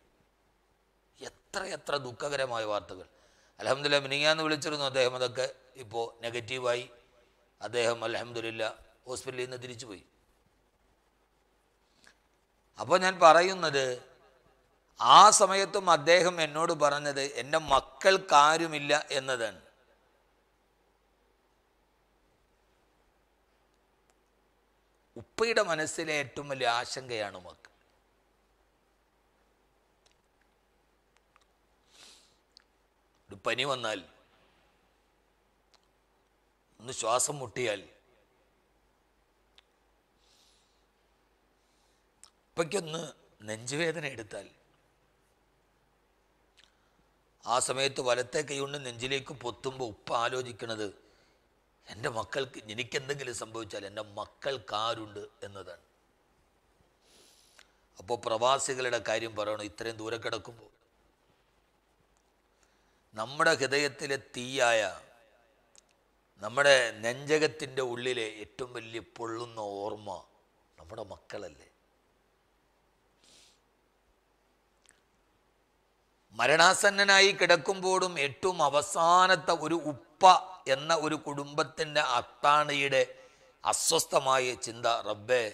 എത്ര എത്ര ദുഃഖകരമായ വാർത്തകൾ അലഹമ്മദില്ല മിനിങ്ങാന്ന് വിളിച്ചിരുന്നു അദ്ദേഹം അതൊക്കെ ഇപ്പോൾ നെഗറ്റീവായി അദ്ദേഹം അലഹമില്ല ഹോസ്പിറ്റലിൽ നിന്ന് തിരിച്ചു പോയി അപ്പോൾ ഞാൻ പറയുന്നത് ആ സമയത്തും അദ്ദേഹം എന്നോട് പറഞ്ഞത് എൻ്റെ മക്കൾക്കാരുമില്ല എന്നതാണ് ഉപ്പയുടെ മനസ്സിലെ ഏറ്റവും വലിയ ആശങ്കയാണ് മക്കൾ പനി വന്നാൽ ഒന്ന് ശ്വാസം മുട്ടിയാൽ ഇപ്പയ്ക്കൊന്ന് നെഞ്ചുവേദന എടുത്താൽ ആ സമയത്ത് വലത്തെ കൈകൊണ്ട് നെഞ്ചിലേക്ക് പൊത്തുമ്പോൾ ഉപ്പ ആലോചിക്കുന്നത് എൻ്റെ മക്കൾക്ക് എനിക്കെന്തെങ്കിലും സംഭവിച്ചാൽ എൻ്റെ ആരുണ്ട് എന്നതാണ് അപ്പോൾ പ്രവാസികളുടെ കാര്യം പറയണം ഇത്രയും ദൂരെ കിടക്കുമ്പോൾ നമ്മുടെ ഹൃദയത്തിലെ തീയായ നമ്മുടെ നെഞ്ചകത്തിൻ്റെ ഉള്ളിലെ ഏറ്റവും വലിയ പൊള്ളുന്ന ഓർമ്മ നമ്മുടെ മക്കളല്ലേ മരണാസന്നനായി കിടക്കുമ്പോഴും ഏറ്റവും അവസാനത്തെ ഒരു ഉപ്പ എന്ന ഒരു കുടുംബത്തിൻ്റെ അത്താണിയുടെ അസ്വസ്ഥമായ ചിന്ത റബ്ബേ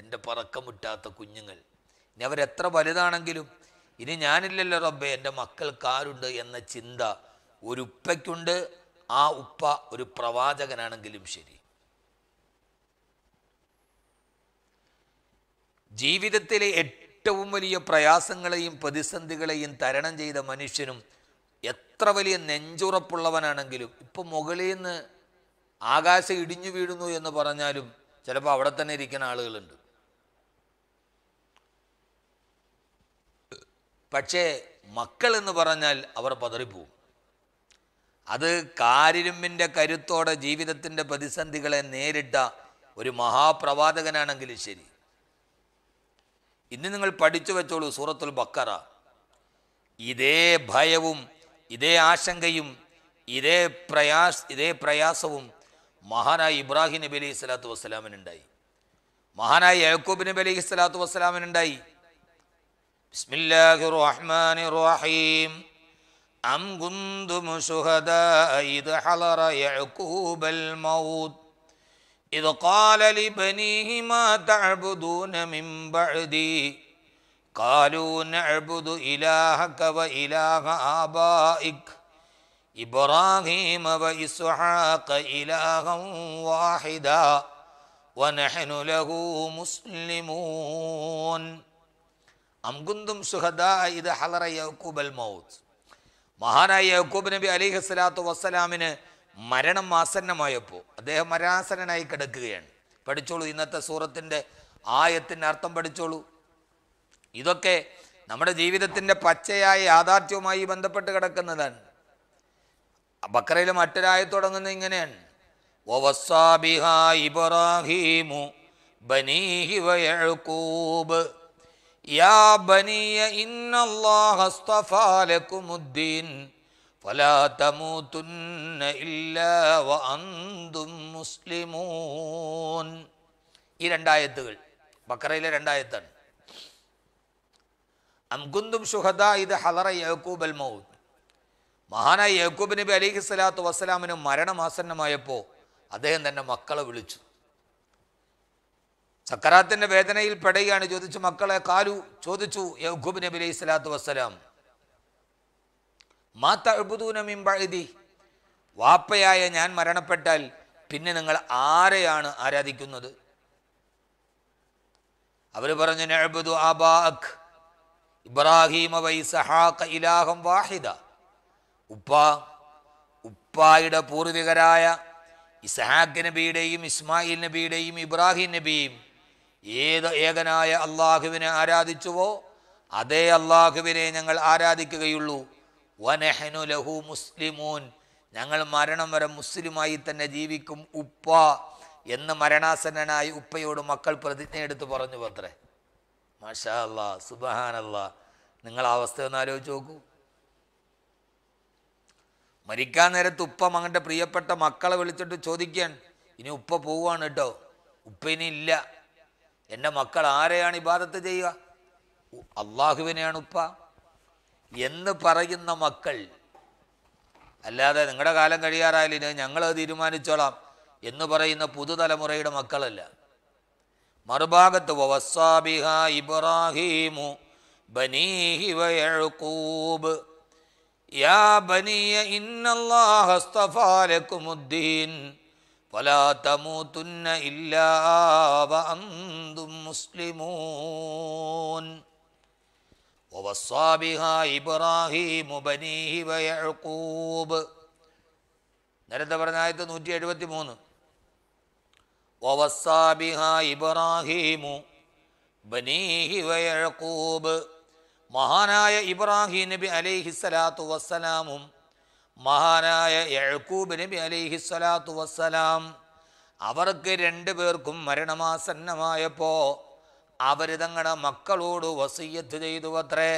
എൻ്റെ പറക്കമുറ്റാത്ത കുഞ്ഞുങ്ങൾ ഇനി അവരെത്ര വലുതാണെങ്കിലും ഇനി ഞാനില്ലല്ലോ റബ്ബെ എൻ്റെ മക്കൾക്കാരുണ്ട് എന്ന ചിന്ത ഒരു ഉപ്പയ്ക്കുണ്ട് ആ ഉപ്പ ഒരു പ്രവാചകനാണെങ്കിലും ശരി ജീവിതത്തിലെ ഏറ്റവും വലിയ പ്രയാസങ്ങളെയും പ്രതിസന്ധികളെയും തരണം ചെയ്ത മനുഷ്യനും എത്ര വലിയ നെഞ്ചുറപ്പുള്ളവനാണെങ്കിലും ഇപ്പം മുകളിൽ നിന്ന് ആകാശം ഇടിഞ്ഞു വീഴുന്നു എന്ന് പറഞ്ഞാലും ചിലപ്പോൾ അവിടെ തന്നെ ഇരിക്കുന്ന ആളുകളുണ്ട് പക്ഷേ എന്ന് പറഞ്ഞാൽ അവർ പതറിപ്പോവും അത് കാരിരുമ്പിൻ്റെ കരുത്തോടെ ജീവിതത്തിൻ്റെ പ്രതിസന്ധികളെ നേരിട്ട ഒരു മഹാപ്രവാചകനാണെങ്കിലും ശരി ഇന്ന് നിങ്ങൾ പഠിച്ചു വെച്ചോളൂ സൂറത്തുൽ ബക്കറ ഇതേ ഭയവും ഇതേ ആശങ്കയും ഇതേ പ്രയാസ് ഇതേ പ്രയാസവും മഹാനായ ഇബ്രാഹിം നബി അലൈഹി സ്വലാത്തു വസ്സലാമിനുണ്ടായി മഹാനായ യാക്കൂബ് നബി അലൈഹി സ്വലാത്തു വസ്സലാമിനുണ്ടായി بسم الله الرحمن الرحيم أم كنتم شهداء إذ حضر يعقوب الموت إذ قال لبنيه ما تعبدون من بعدي قالوا نعبد إلهك وإله آبائك إبراهيم وإسحاق إلها واحدا ونحن له مسلمون അംകുന്തും സുഹദ ഇത് ഹലറ യഹ്കൂബൽ മൗത്ത് മഹാനായ യഹ്കൂബ് നബി അലിഹി സ്വലാത്തു വസ്സലാമിന് മരണം ആസന്നമായപ്പോൾ അദ്ദേഹം മരണാസന്നനായി കിടക്കുകയാണ് പഠിച്ചോളൂ ഇന്നത്തെ സൂറത്തിൻ്റെ ആയത്തിൻ്റെ അർത്ഥം പഠിച്ചോളൂ ഇതൊക്കെ നമ്മുടെ ജീവിതത്തിൻ്റെ പച്ചയായ യാഥാർത്ഥ്യവുമായി ബന്ധപ്പെട്ട് കിടക്കുന്നതാണ് ബക്കറയിലെ മറ്റൊരായ തുടങ്ങുന്നത് ഇങ്ങനെയാണ് ഇബ്രാഹിമു ബനീഹി വയഴക്കൂബ് يا بني إن الله اصطفى لكم الدين فلا تموتن إلا وأنتم مسلمون ഈ രണ്ടായത്തുകൾ ബക്കറയിലെ രണ്ടായത്താണ് അംകുന്തും ഷുഹദ ഇത് ഹലറ യഹക്കൂബ് അൽ മഹാനായ യഹക്കൂബ് നബി അലിഹി സ്വലാത്തു വസ്സലാമിന് മരണം ആസന്നമായപ്പോൾ അദ്ദേഹം തന്നെ മക്കളെ വിളിച്ചു സക്കറാത്തിൻ്റെ വേദനയിൽ പെടുകയാണ് ചോദിച്ചു മക്കളെ കാലു ചോദിച്ചു യഹൂബ് നബി അലൈഹി സ്വലാത്തു വസ്സലാം മാത്തഴുപുതൂനമിമ്പഴുതി വാപ്പയായ ഞാൻ മരണപ്പെട്ടാൽ പിന്നെ നിങ്ങൾ ആരെയാണ് ആരാധിക്കുന്നത് അവർ പറഞ്ഞു നഴബുദു അബാഖ് ഇബ്രാഹിം വൈസഹാഖ ഇലാഹം വാഹിദ ഉപ്പ ഉപ്പായുടെ പൂർവികരായ ഇസഹാഖ് നബിയുടെയും ഇസ്മായിൽ നബിയുടെയും ഇബ്രാഹിം നബിയും ഏത് ഏകനായ അള്ളാഹുവിനെ ആരാധിച്ചുവോ അതേ അള്ളാഹുവിനെ ഞങ്ങൾ ആരാധിക്കുകയുള്ളൂ വനഹനു ലഹു മുസ്ലിമൂൻ ഞങ്ങൾ മരണം വരെ മുസ്ലിമായി തന്നെ ജീവിക്കും ഉപ്പ എന്ന് മരണാസന്നനായി ഉപ്പയോട് മക്കൾ പ്രതിജ്ഞയെടുത്ത് പറഞ്ഞു പത്രേ മാഷാ അല്ലാ നിങ്ങൾ ആ അവസ്ഥ ഒന്ന് ആലോചിച്ച് നോക്കൂ മരിക്കാൻ നേരത്ത് ഉപ്പ മകൻ്റെ പ്രിയപ്പെട്ട മക്കളെ വിളിച്ചിട്ട് ചോദിക്കാൻ ഇനി ഉപ്പ പോവാണ് കേട്ടോ ഉപ്പ ഇനി ഇല്ല എൻ്റെ മക്കൾ ആരെയാണ് ഇബാദത്ത് ചെയ്യുക അള്ളാഹുവിനെയാണ് ഉപ്പ എന്ന് പറയുന്ന മക്കൾ അല്ലാതെ നിങ്ങളുടെ കാലം കഴിയാറായാലും ഞങ്ങൾ തീരുമാനിച്ചോളാം എന്ന് പറയുന്ന പുതുതലമുറയുടെ മക്കളല്ല മറുഭാഗത്ത് വസാബിഹ ഇബ്രാഹീമു ബനീഹി യാ ബനിയ ഇന്നല്ലാഹ നേരത്തെ പറഞ്ഞ നൂറ്റി എഴുപത്തി മൂന്ന് ഒവസാബിഹ ഇബ്രാഹീമു ബനീഹി വയഴക്കൂബ് മഹാനായ ഇബ്രാഹിം നബി സ്വലാത്തു വസ്സലാമും മഹാനായ യഴക്കൂബ് നബി അലിഹി സ്വലാത്തു വസ്സലാം അവർക്ക് രണ്ടു പേർക്കും മരണമാസന്നമായപ്പോൾ അവർ തങ്ങളുടെ മക്കളോട് വസീയത്ത് ചെയ്തു അത്രേ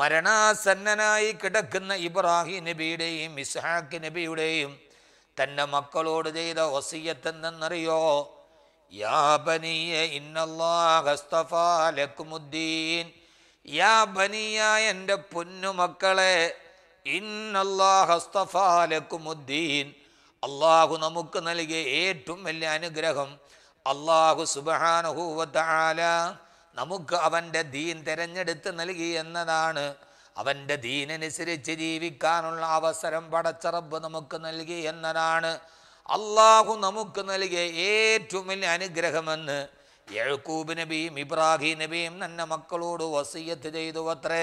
മരണാസന്നനായി കിടക്കുന്ന ഇബ്രാഹിം നബിയുടെയും ഇസ്ഹാഖ് നബിയുടെയും തൻ്റെ മക്കളോട് ചെയ്ത വസീയത്ത് എന്തെന്നറിയോ യാ എൻ്റെ പൊന്നുമക്കളെ അള്ളാഹു നമുക്ക് നൽകിയ ഏറ്റവും വലിയ അനുഗ്രഹം അള്ളാഹു സുബാനഹൂവത്താല നമുക്ക് അവൻ്റെ ദീൻ തിരഞ്ഞെടുത്ത് നൽകി എന്നതാണ് അവൻ്റെ ദീനനുസരിച്ച് ജീവിക്കാനുള്ള അവസരം പടച്ചറബ് നമുക്ക് നൽകി എന്നതാണ് അള്ളാഹു നമുക്ക് നൽകിയ ഏറ്റവും വലിയ അനുഗ്രഹമെന്ന് യഴക്കൂബ് നബിയും ഇബ്രാഹിം നബിയും തന്നെ മക്കളോട് വസീയത്ത് ചെയ്തു അത്രേ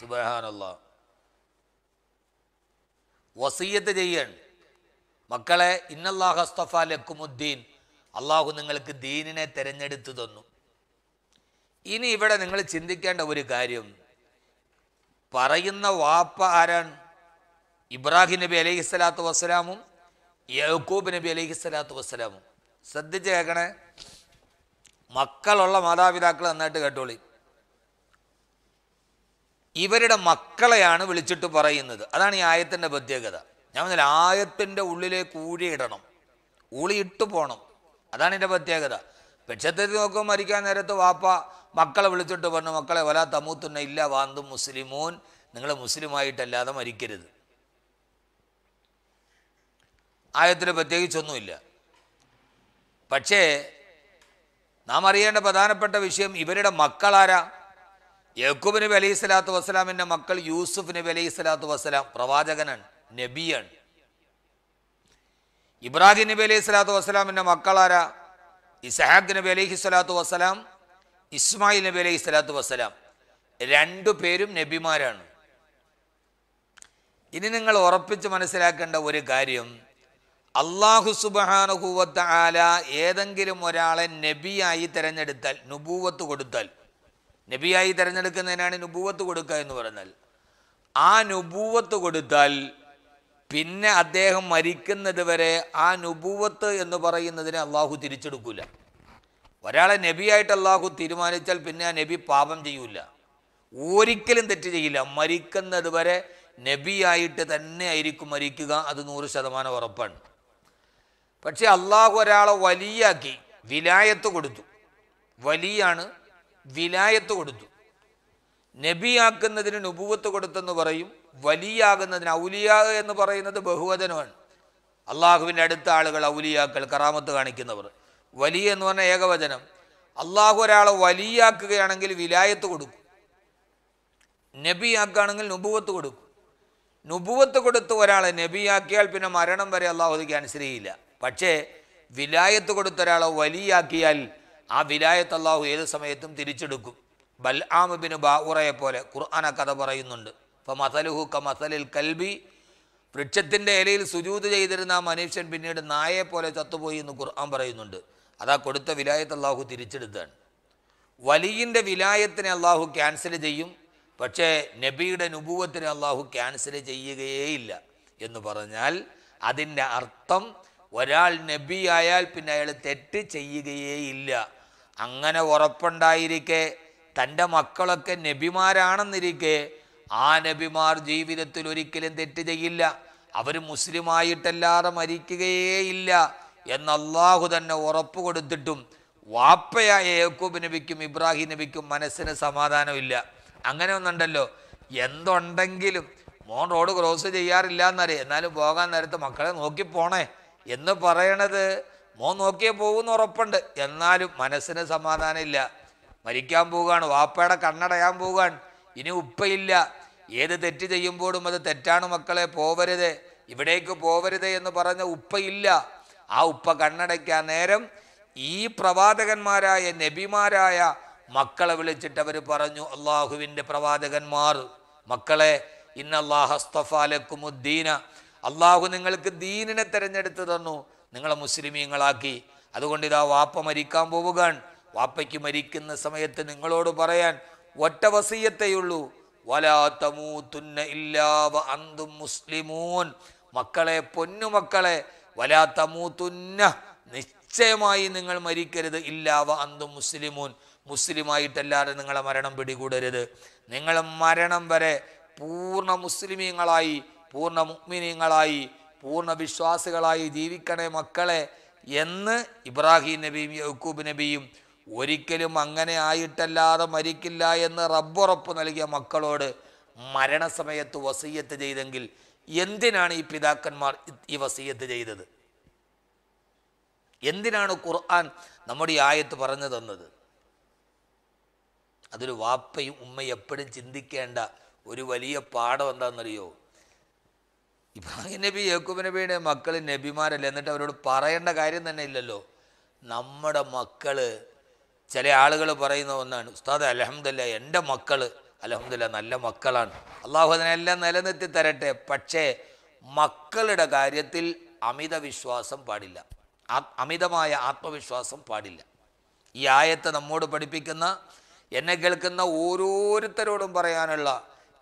സുബഹാനല്ല വസീയത്ത് ചെയ്യാണ് മക്കളെ ഇന്നല്ലാഹ് അസ്തഫ ലക്കുമുദ്ദീൻ അള്ളാഹു നിങ്ങൾക്ക് ദീനിനെ തിരഞ്ഞെടുത്തു തന്നു ഇനി ഇവിടെ നിങ്ങൾ ചിന്തിക്കേണ്ട ഒരു കാര്യം പറയുന്ന വാപ്പ ആരാണ് ഇബ്രാഹിം നബി അലൈഹി സ്വലാത്തു വസ്സലാമും യഹൂബ് നബി അലൈഹി സ്വലാത്തു വസ്സലാമും ശ്രദ്ധിച്ച് കേൾക്കണേ മക്കളുള്ള മാതാപിതാക്കൾ നന്നായിട്ട് കേട്ടോളി ഇവരുടെ മക്കളെയാണ് വിളിച്ചിട്ട് പറയുന്നത് അതാണ് ഈ ആയത്തിൻ്റെ പ്രത്യേകത ഞാൻ പറഞ്ഞാൽ ആയത്തിൻ്റെ ഉള്ളിലേക്ക് ഊഴിയിടണം ഊളിയിട്ട് പോകണം അതാണ് എൻ്റെ പ്രത്യേകത പക്ഷത്തിൽ നോക്കുമ്പോൾ മരിക്കാൻ നേരത്ത് വാപ്പ മക്കളെ വിളിച്ചിട്ട് പറഞ്ഞു മക്കളെ വല തമൂത്തുന്ന ഇല്ല വാന്തും മുസ്ലിമോൻ നിങ്ങൾ മുസ്ലിമായിട്ടല്ലാതെ മരിക്കരുത് ആയത്തിൽ പ്രത്യേകിച്ചൊന്നുമില്ല പക്ഷേ നാം അറിയേണ്ട പ്രധാനപ്പെട്ട വിഷയം ഇവരുടെ മക്കളാരാ യക്കൂബ് നബി അലൈഹി സ്വലാത്തു വസ്സലാമിൻ്റെ മക്കൾ യൂസുഫ് നബി അലൈഹി സ്വലാത്തു വസ്സലാം പ്രവാചകനാണ് നബിയാണ് ഇബ്രാഹിം നബി അലൈഹി സ്വലാത്തു വസ്സലാമിൻ്റെ മക്കളാരാ ഇസഹാഖ് നബി അലൈഹി സ്വലാത്തു വസ്സലാം ഇസ്മായിൽ നബി അലൈഹി സ്വലാത്തു വസ്സലാം രണ്ടു പേരും നബിമാരാണ് ഇനി നിങ്ങൾ ഉറപ്പിച്ച് മനസ്സിലാക്കേണ്ട ഒരു കാര്യം അള്ളാഹു സുബാനുഹൂവത്ത് ആല ഏതെങ്കിലും ഒരാളെ നബിയായി തിരഞ്ഞെടുത്താൽ നുബൂവത്ത് കൊടുത്താൽ നബിയായി തിരഞ്ഞെടുക്കുന്നതിനാണ് നുപൂവത്ത് കൊടുക്കുക എന്ന് പറഞ്ഞാൽ ആ നുപൂവത്ത് കൊടുത്താൽ പിന്നെ അദ്ദേഹം മരിക്കുന്നത് വരെ ആ നുപൂവത്ത് എന്ന് പറയുന്നതിനെ അള്ളാഹു തിരിച്ചെടുക്കില്ല ഒരാളെ നബിയായിട്ട് അള്ളാഹു തീരുമാനിച്ചാൽ പിന്നെ ആ നബി പാപം ചെയ്യൂല ഒരിക്കലും തെറ്റ് ചെയ്യില്ല മരിക്കുന്നത് വരെ നബിയായിട്ട് തന്നെ ആയിരിക്കും മരിക്കുക അത് നൂറ് ശതമാനം ഉറപ്പാണ് പക്ഷേ അള്ളാഹു ഒരാളെ വലിയാക്കി വിലായത്ത് കൊടുത്തു വലിയാണ് വിലായത്ത് കൊടുത്തു നബിയാക്കുന്നതിന് നുപൂവത്ത് കൊടുത്തെന്ന് പറയും വലിയാകുന്നതിന് ഔലിയ എന്ന് പറയുന്നത് ബഹുവചനമാണ് അള്ളാഹുവിൻ്റെ അടുത്ത ആളുകൾ ഔലിയാക്കൾ കറാമത്ത് കാണിക്കുന്നവർ വലിയ എന്ന് പറഞ്ഞാൽ ഏകവചനം അള്ളാഹു ഒരാളെ വലിയാക്കുകയാണെങ്കിൽ വിലായത്ത് കൊടുക്കും നബിയാക്കുകയാണെങ്കിൽ നുപൂവത്ത് കൊടുക്കും നുപൂവത്ത് കൊടുത്ത് ഒരാളെ നബിയാക്കിയാൽ പിന്നെ മരണം വരെ അള്ളാഹുദിക്ക് അനുസരിയില്ല പക്ഷേ വിലായത്ത് കൊടുത്ത ഒരാളെ വലിയാക്കിയാൽ ആ വിലായത്ത് അള്ളാഹു ഏത് സമയത്തും തിരിച്ചെടുക്കും ബൽആമബിന് ബാഉറയെ പോലെ ഖുർആന കഥ പറയുന്നുണ്ട് ഇപ്പം മസലുഹു ക മസലിൽ കൽബി വൃക്ഷത്തിൻ്റെ ഇലയിൽ സുജൂത് ചെയ്തിരുന്ന ആ മനുഷ്യൻ പിന്നീട് നായയെ പോലെ ചത്തുപോയി എന്ന് ഖുർആൻ പറയുന്നുണ്ട് അതാ കൊടുത്ത വിലായത്ത് അള്ളാഹു തിരിച്ചെടുത്താണ് വലിയൻ്റെ വിലായത്തിനെ അള്ളാഹു ക്യാൻസൽ ചെയ്യും പക്ഷേ നബിയുടെ നുപൂവത്തിനെ അള്ളാഹു ക്യാൻസൽ ചെയ്യുകയേയില്ല എന്ന് പറഞ്ഞാൽ അതിൻ്റെ അർത്ഥം ഒരാൾ നബിയായാൽ പിന്നെ അയാൾ തെറ്റ് ചെയ്യുകയേയില്ല അങ്ങനെ ഉറപ്പുണ്ടായിരിക്കെ തൻ്റെ മക്കളൊക്കെ നബിമാരാണെന്നിരിക്കെ ആ നബിമാർ ജീവിതത്തിൽ ഒരിക്കലും തെറ്റ് ചെയ്യില്ല അവർ മുസ്ലിമായിട്ടല്ലാതെ മരിക്കുകയേയില്ല എന്ന് തന്നെ ഉറപ്പ് കൊടുത്തിട്ടും വാപ്പയായ യേക്കൂബ് നബിക്കും ഇബ്രാഹിം നബിക്കും മനസ്സിന് സമാധാനമില്ല അങ്ങനെ ഒന്നുണ്ടല്ലോ എന്തുണ്ടെങ്കിലും മോൻ റോഡ് ക്രോസ് ചെയ്യാറില്ല എന്നറിയാം എന്നാലും പോകാൻ നേരത്തെ മക്കളെ നോക്കി പോണേ എന്ന് പറയണത് മോൻ നോക്കിയേ പോകുന്ന ഉറപ്പുണ്ട് എന്നാലും മനസ്സിന് സമാധാനമില്ല മരിക്കാൻ പോവുകയാണ് വാപ്പയുടെ കണ്ണടയാൻ പോവുകയാണ് ഇനി ഉപ്പയില്ല ഏത് തെറ്റ് ചെയ്യുമ്പോഴും അത് തെറ്റാണ് മക്കളെ പോവരുത് ഇവിടേക്ക് പോവരുത് എന്ന് പറഞ്ഞ ഉപ്പയില്ല ആ ഉപ്പ കണ്ണടയ്ക്കാൻ നേരം ഈ പ്രവാചകന്മാരായ നബിമാരായ മക്കളെ വിളിച്ചിട്ട് അവർ പറഞ്ഞു അള്ളാഹുവിൻ്റെ പ്രവാചകന്മാർ മക്കളെ ഇന്നല്ലാഹസ്തഫാലക്കുമുദ്ദീന അള്ളാഹു നിങ്ങൾക്ക് ദീനിനെ തിരഞ്ഞെടുത്ത് തന്നു നിങ്ങളെ മുസ്ലിമീങ്ങളാക്കി അതുകൊണ്ട് ഇതാ വാപ്പ മരിക്കാൻ പോവുക വാപ്പയ്ക്ക് മരിക്കുന്ന സമയത്ത് നിങ്ങളോട് പറയാൻ ഒറ്റ വസീയത്തെയുള്ളൂ വലാത്തമൂത്തുന്ന ഇല്ലാവ അന്തും മുസ്ലിമൂൻ മക്കളെ പൊന്നുമക്കളെ വലാത്തമൂത്തുന്ന നിശ്ചയമായി നിങ്ങൾ മരിക്കരുത് ഇല്ലാവ അന്തും മുസ്ലിമൂൻ മുസ്ലിമായിട്ടല്ലാതെ നിങ്ങളെ മരണം പിടികൂടരുത് നിങ്ങൾ മരണം വരെ പൂർണ്ണ മുസ്ലിമീങ്ങളായി പൂർണ്ണ മുഗ്മിനീങ്ങളായി പൂർണ്ണ വിശ്വാസികളായി ജീവിക്കണേ മക്കളെ എന്ന് ഇബ്രാഹിം നബിയും യഹൂബ് നബിയും ഒരിക്കലും അങ്ങനെ ആയിട്ടല്ലാതെ മരിക്കില്ല എന്ന് റബ്ബുറപ്പ് നൽകിയ മക്കളോട് മരണസമയത്ത് വസീയത്ത് ചെയ്തെങ്കിൽ എന്തിനാണ് ഈ പിതാക്കന്മാർ ഈ വസീയത്ത് ചെയ്തത് എന്തിനാണ് ഖുർആൻ നമ്മുടെ ഈ ആയത്ത് പറഞ്ഞു തന്നത് അതൊരു വാപ്പയും ഉമ്മയും എപ്പോഴും ചിന്തിക്കേണ്ട ഒരു വലിയ പാഠം എന്താണെന്നറിയോ ഇബ്രാഹിം നബി യേക്കൂബ് നബിയുടെ മക്കൾ നബിമാരല്ലേ എന്നിട്ട് അവരോട് പറയേണ്ട കാര്യം തന്നെ ഇല്ലല്ലോ നമ്മുടെ മക്കൾ ചില ആളുകൾ പറയുന്ന ഒന്നാണ് ഉസ്താദ് അലഹമ്മദില്ല എൻ്റെ മക്കൾ അലഹമ്മദില്ല നല്ല മക്കളാണ് അള്ളാഹു അതിനെല്ലാം നിലനിർത്തി തരട്ടെ പക്ഷേ മക്കളുടെ കാര്യത്തിൽ അമിത വിശ്വാസം പാടില്ല അമിതമായ ആത്മവിശ്വാസം പാടില്ല ഈ ആയത്തെ നമ്മോട് പഠിപ്പിക്കുന്ന എന്നെ കേൾക്കുന്ന ഓരോരുത്തരോടും പറയാനുള്ള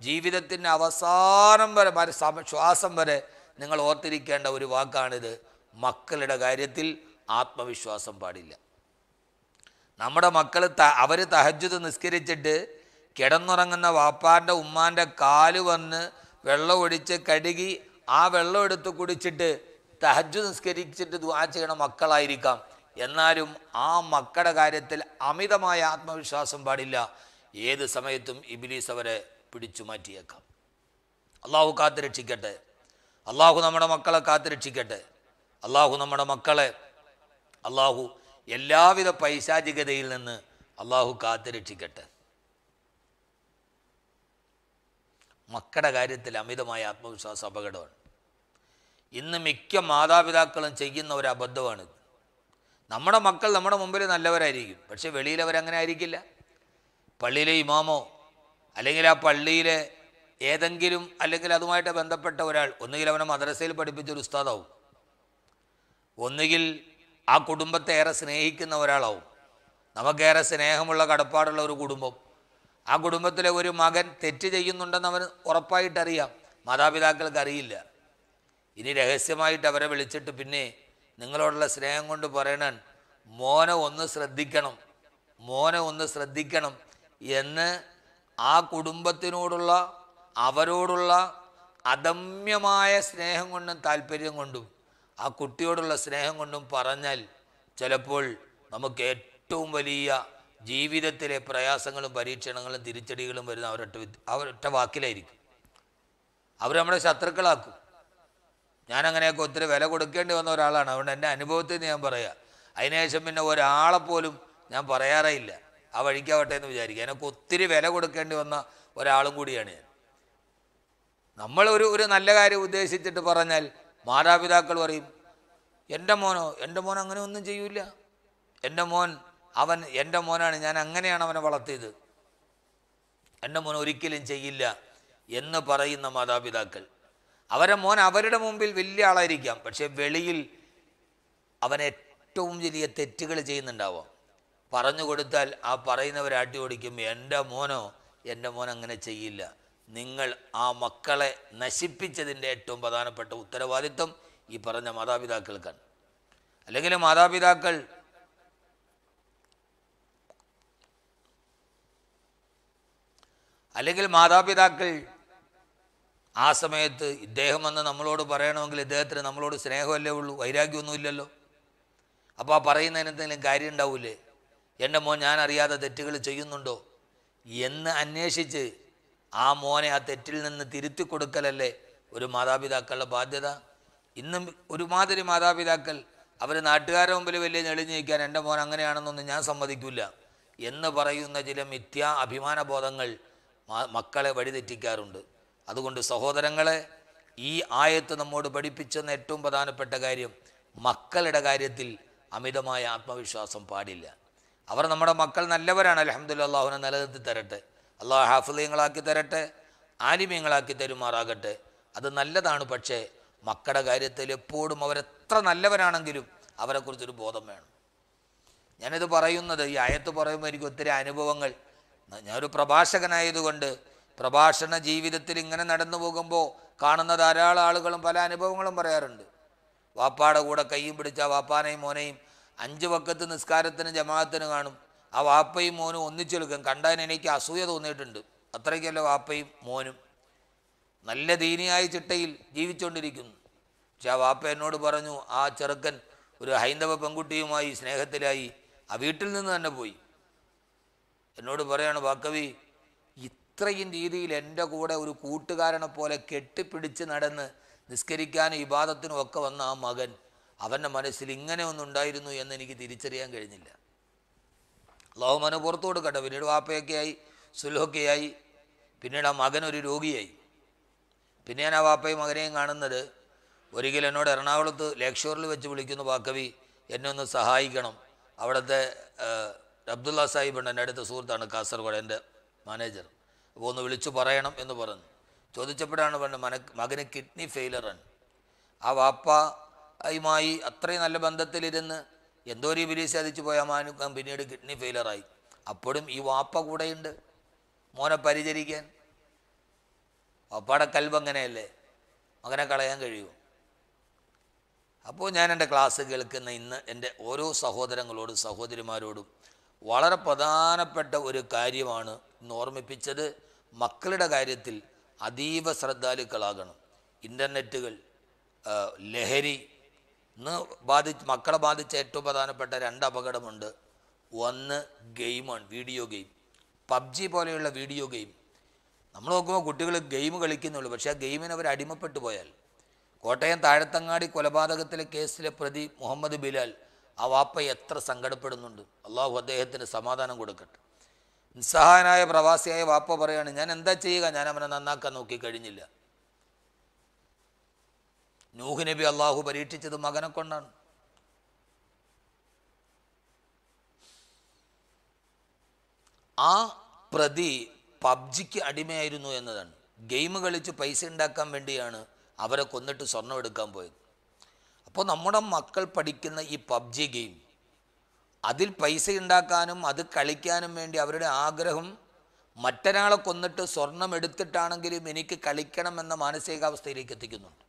ജീവിതത്തിൻ്റെ അവസാനം വരെ ശ്വാസം വരെ നിങ്ങൾ ഓർത്തിരിക്കേണ്ട ഒരു വാക്കാണിത് മക്കളുടെ കാര്യത്തിൽ ആത്മവിശ്വാസം പാടില്ല നമ്മുടെ മക്കൾ ത അവർ തഹജ്ജുത് നിസ്കരിച്ചിട്ട് കിടന്നുറങ്ങുന്ന വാപ്പാൻ്റെ ഉമ്മാൻ്റെ കാല് വന്ന് വെള്ളമൊഴിച്ച് കഴുകി ആ വെള്ളം എടുത്ത് കുടിച്ചിട്ട് തഹജ്ജു നിസ്കരിച്ചിട്ട് ദുആ ചെയ്യണ മക്കളായിരിക്കാം എന്നാലും ആ മക്കളുടെ കാര്യത്തിൽ അമിതമായ ആത്മവിശ്വാസം പാടില്ല ഏത് സമയത്തും ഇബിലീസ് അവരെ പിടിച്ചു മാറ്റിയേക്കാം അള്ളാഹു കാത്തുരക്ഷിക്കട്ടെ അള്ളാഹു നമ്മുടെ മക്കളെ കാത്തുരക്ഷിക്കട്ടെ അള്ളാഹു നമ്മുടെ മക്കളെ അള്ളാഹു എല്ലാവിധ പൈശാചികതയിൽ നിന്ന് അള്ളാഹു കാത്തുരക്ഷിക്കട്ടെ മക്കളുടെ കാര്യത്തിൽ അമിതമായ ആത്മവിശ്വാസം അപകടമാണ് ഇന്ന് മിക്ക മാതാപിതാക്കളും ചെയ്യുന്ന ഒരു അബദ്ധമാണ് നമ്മുടെ മക്കൾ നമ്മുടെ മുമ്പിൽ നല്ലവരായിരിക്കും പക്ഷെ വെളിയിൽ ആയിരിക്കില്ല പള്ളിയിലെ ഇമാമോ അല്ലെങ്കിൽ ആ പള്ളിയിലെ ഏതെങ്കിലും അല്ലെങ്കിൽ അതുമായിട്ട് ബന്ധപ്പെട്ട ഒരാൾ ഒന്നുകിൽ അവനെ മദ്രസയിൽ പഠിപ്പിച്ച ഒരു ഉസ്താദാവും ഒന്നുകിൽ ആ കുടുംബത്തെ ഏറെ സ്നേഹിക്കുന്ന ഒരാളാവും നമുക്കേറെ സ്നേഹമുള്ള കടപ്പാടുള്ള ഒരു കുടുംബം ആ കുടുംബത്തിലെ ഒരു മകൻ തെറ്റ് ചെയ്യുന്നുണ്ടെന്ന് അവൻ ഉറപ്പായിട്ടറിയാം മാതാപിതാക്കൾക്ക് അറിയില്ല ഇനി രഹസ്യമായിട്ട് അവരെ വിളിച്ചിട്ട് പിന്നെ നിങ്ങളോടുള്ള സ്നേഹം കൊണ്ട് പറയണൻ മോനെ ഒന്ന് ശ്രദ്ധിക്കണം മോനെ ഒന്ന് ശ്രദ്ധിക്കണം എന്ന് ആ കുടുംബത്തിനോടുള്ള അവരോടുള്ള അദമ്യമായ സ്നേഹം കൊണ്ടും താല്പര്യം കൊണ്ടും ആ കുട്ടിയോടുള്ള സ്നേഹം കൊണ്ടും പറഞ്ഞാൽ ചിലപ്പോൾ നമുക്ക് ഏറ്റവും വലിയ ജീവിതത്തിലെ പ്രയാസങ്ങളും പരീക്ഷണങ്ങളും തിരിച്ചടികളും വരുന്ന അവരൊറ്റ അവരൊറ്റ വാക്കിലായിരിക്കും അവർ നമ്മുടെ ശത്രുക്കളാക്കും ഞാനങ്ങനെയൊക്കെ ഒത്തിരി വില കൊടുക്കേണ്ടി വന്ന ഒരാളാണ് അതുകൊണ്ട് എൻ്റെ അനുഭവത്തിൽ ഞാൻ പറയാം അതിനുശേഷം പിന്നെ ഒരാളെപ്പോലും ഞാൻ പറയാറേ ഇല്ല ആ വഴിക്കാവട്ടെ എന്ന് വിചാരിക്കുക അതിനൊക്കെ ഒത്തിരി വില കൊടുക്കേണ്ടി വന്ന ഒരാളും കൂടിയാണ് ഞാൻ നമ്മൾ ഒരു ഒരു നല്ല കാര്യം ഉദ്ദേശിച്ചിട്ട് പറഞ്ഞാൽ മാതാപിതാക്കൾ പറയും എൻ്റെ മോനോ എൻ്റെ മോൻ അങ്ങനെ ഒന്നും ചെയ്യൂല എൻ്റെ മോൻ അവൻ എൻ്റെ മോനാണ് ഞാൻ അങ്ങനെയാണ് അവനെ വളർത്തിയത് എൻ്റെ മോൻ ഒരിക്കലും ചെയ്യില്ല എന്ന് പറയുന്ന മാതാപിതാക്കൾ അവരെ മോൻ അവരുടെ മുമ്പിൽ വലിയ ആളായിരിക്കാം പക്ഷെ വെളിയിൽ അവൻ ഏറ്റവും വലിയ തെറ്റുകൾ ചെയ്യുന്നുണ്ടാവാം പറഞ്ഞു കൊടുത്താൽ ആ പറയുന്നവരെ അട്ടി ഓടിക്കും എൻ്റെ മോനോ എൻ്റെ മോൻ അങ്ങനെ ചെയ്യില്ല നിങ്ങൾ ആ മക്കളെ നശിപ്പിച്ചതിൻ്റെ ഏറ്റവും പ്രധാനപ്പെട്ട ഉത്തരവാദിത്വം ഈ പറഞ്ഞ മാതാപിതാക്കൾക്കാണ് അല്ലെങ്കിൽ മാതാപിതാക്കൾ അല്ലെങ്കിൽ മാതാപിതാക്കൾ ആ സമയത്ത് ഇദ്ദേഹം വന്ന് നമ്മളോട് പറയണമെങ്കിൽ ഇദ്ദേഹത്തിന് നമ്മളോട് സ്നേഹമല്ലേ ഉള്ളൂ വൈരാഗ്യമൊന്നുമില്ലല്ലോ അപ്പോൾ ആ പറയുന്നതിന് എന്തെങ്കിലും കാര്യം ഉണ്ടാവില്ലേ എൻ്റെ മോൻ ഞാൻ അറിയാതെ തെറ്റുകൾ ചെയ്യുന്നുണ്ടോ എന്ന് അന്വേഷിച്ച് ആ മോനെ ആ തെറ്റിൽ നിന്ന് തിരുത്തി കൊടുക്കലല്ലേ ഒരു മാതാപിതാക്കളുടെ ബാധ്യത ഇന്നും ഒരുമാതിരി മാതാപിതാക്കൾ അവർ നാട്ടുകാരുടെ മുമ്പിൽ വലിയ ഞെളിഞ്ഞ് നീക്കാൻ എൻ്റെ മോൻ അങ്ങനെയാണെന്നൊന്നും ഞാൻ സമ്മതിക്കില്ല എന്ന് പറയുന്ന ചില മിഥ്യാ അഭിമാനബോധങ്ങൾ മക്കളെ വഴിതെറ്റിക്കാറുണ്ട് അതുകൊണ്ട് സഹോദരങ്ങളെ ഈ ആയത്ത് നമ്മോട് പഠിപ്പിച്ചെന്ന ഏറ്റവും പ്രധാനപ്പെട്ട കാര്യം മക്കളുടെ കാര്യത്തിൽ അമിതമായ ആത്മവിശ്വാസം പാടില്ല അവർ നമ്മുടെ മക്കൾ നല്ലവരാണ് അലഹമ്മദ് അള്ളാഹുനെ നിലനിർത്തി തരട്ടെ അള്ളാഹു ഹാഫിലീങ്ങളാക്കി തരട്ടെ ആലിമ്യങ്ങളാക്കി തരുമാറാകട്ടെ അത് നല്ലതാണ് പക്ഷേ മക്കളുടെ കാര്യത്തിൽ എപ്പോഴും അവരെത്ര നല്ലവരാണെങ്കിലും അവരെക്കുറിച്ചൊരു ബോധം വേണം ഞാനിത് പറയുന്നത് ഈ അയത്ത് പറയുമ്പോൾ എനിക്ക് ഒത്തിരി അനുഭവങ്ങൾ ഞാനൊരു പ്രഭാഷകനായതുകൊണ്ട് പ്രഭാഷണ ജീവിതത്തിൽ ഇങ്ങനെ നടന്നു പോകുമ്പോൾ കാണുന്ന ധാരാളം ആളുകളും പല അനുഭവങ്ങളും പറയാറുണ്ട് വാപ്പാടെ കൂടെ കൈയും പിടിച്ച വാപ്പാനെയും മോനെയും അഞ്ച് വക്കത്ത് നിസ്കാരത്തിന് ജമാഅത്തിന് കാണും ആ വാപ്പയും മോനും ഒന്നിച്ചെടുക്കും കണ്ടാൻ എനിക്ക് അസൂയ തോന്നിയിട്ടുണ്ട് അത്രയ്ക്കല്ല വാപ്പയും മോനും നല്ല ദീനിയായ ചിട്ടയിൽ ജീവിച്ചുകൊണ്ടിരിക്കുന്നു പക്ഷെ ആ വാപ്പ എന്നോട് പറഞ്ഞു ആ ചെറുക്കൻ ഒരു ഹൈന്ദവ പെൺകുട്ടിയുമായി സ്നേഹത്തിലായി ആ വീട്ടിൽ നിന്ന് തന്നെ പോയി എന്നോട് പറയാണ് വാക്കവി ഇത്രയും രീതിയിൽ എൻ്റെ കൂടെ ഒരു കൂട്ടുകാരനെ പോലെ കെട്ടിപ്പിടിച്ച് നടന്ന് നിസ്കരിക്കാനും ഇബാദത്തിനും ഒക്കെ വന്ന ആ മകൻ അവൻ്റെ മനസ്സിൽ ഇങ്ങനെ ഒന്നുണ്ടായിരുന്നു എന്ന് എനിക്ക് തിരിച്ചറിയാൻ കഴിഞ്ഞില്ല ലോകമന പുറത്തു കൊടുക്കട്ടെ പിന്നീട് വാപ്പയൊക്കെയായി സുലോക്കയായി പിന്നീട് ആ മകൻ ഒരു രോഗിയായി പിന്നെ ഞാൻ ആ വാപ്പയും മകനെയും കാണുന്നത് ഒരിക്കൽ എന്നോട് എറണാകുളത്ത് ലേക്ഷോറിൽ വെച്ച് വിളിക്കുന്നു വാക്കവി എന്നെ ഒന്ന് സഹായിക്കണം അവിടുത്തെ അബ്ദുള്ള സാഹിബ് ഉണ്ട് എൻ്റെ അടുത്ത സുഹൃത്താണ് കാസർഗോഡ് എൻ്റെ മാനേജർ അപ്പോൾ ഒന്ന് വിളിച്ചു പറയണം എന്ന് പറഞ്ഞു ചോദിച്ചപ്പോഴാണ് പറഞ്ഞത് മന മകന് കിഡ്നി ഫെയിലറാണ് ആ വാപ്പ യുമായി അത്രയും നല്ല ബന്ധത്തിലിരുന്ന് എന്തോ ഒരു ബിലി സാധിച്ചു പോയ മാനുക്കാൻ പിന്നീട് കിഡ്നി ഫെയിലറായി അപ്പോഴും ഈ വാപ്പ കൂടെയുണ്ട് മോനെ പരിചരിക്കാൻ വാപ്പയുടെ കൽബ് അങ്ങനെയല്ലേ അങ്ങനെ കളയാൻ കഴിയുമോ അപ്പോൾ ഞാൻ എൻ്റെ ക്ലാസ് കേൾക്കുന്ന ഇന്ന് എൻ്റെ ഓരോ സഹോദരങ്ങളോടും സഹോദരിമാരോടും വളരെ പ്രധാനപ്പെട്ട ഒരു കാര്യമാണ് ഇന്ന് ഓർമ്മിപ്പിച്ചത് മക്കളുടെ കാര്യത്തിൽ അതീവ ശ്രദ്ധാലുക്കളാകണം ഇൻ്റർനെറ്റുകൾ ലഹരി ഇന്ന് ബാധി മക്കളെ ബാധിച്ച ഏറ്റവും പ്രധാനപ്പെട്ട രണ്ട് അപകടമുണ്ട് ഒന്ന് ഗെയിമാണ് വീഡിയോ ഗെയിം പബ്ജി പോലെയുള്ള വീഡിയോ ഗെയിം നമ്മൾ നോക്കുമ്പോൾ കുട്ടികൾ ഗെയിം കളിക്കുന്നുള്ളൂ പക്ഷേ ആ ഗെയിമിന് അവർ അടിമപ്പെട്ടു പോയാൽ കോട്ടയം താഴത്തങ്ങാടി കൊലപാതകത്തിലെ കേസിലെ പ്രതി മുഹമ്മദ് ബിലാൽ ആ വാപ്പ എത്ര സങ്കടപ്പെടുന്നുണ്ട് അള്ളാഹു അദ്ദേഹത്തിന് സമാധാനം കൊടുക്കട്ടെ നിസ്സഹായനായ പ്രവാസിയായ വാപ്പ പറയാണ് ഞാൻ എന്താ ചെയ്യുക ഞാൻ അവനെ നന്നാക്കാൻ നോക്കി കഴിഞ്ഞില്ല നൂഹ് നബി അള്ളാഹു പരീക്ഷിച്ചത് മകനെ കൊണ്ടാണ് ആ പ്രതി പബ്ജിക്ക് അടിമയായിരുന്നു എന്നതാണ് ഗെയിം കളിച്ച് പൈസ ഉണ്ടാക്കാൻ വേണ്ടിയാണ് അവരെ കൊന്നിട്ട് സ്വർണം എടുക്കാൻ പോയത് അപ്പോൾ നമ്മുടെ മക്കൾ പഠിക്കുന്ന ഈ പബ്ജി ഗെയിം അതിൽ പൈസ ഉണ്ടാക്കാനും അത് കളിക്കാനും വേണ്ടി അവരുടെ ആഗ്രഹം മറ്റൊരാളെ കൊന്നിട്ട് സ്വർണം എടുത്തിട്ടാണെങ്കിലും എനിക്ക് കളിക്കണമെന്ന മാനസികാവസ്ഥയിലേക്ക് എത്തിക്കുന്നുണ്ട്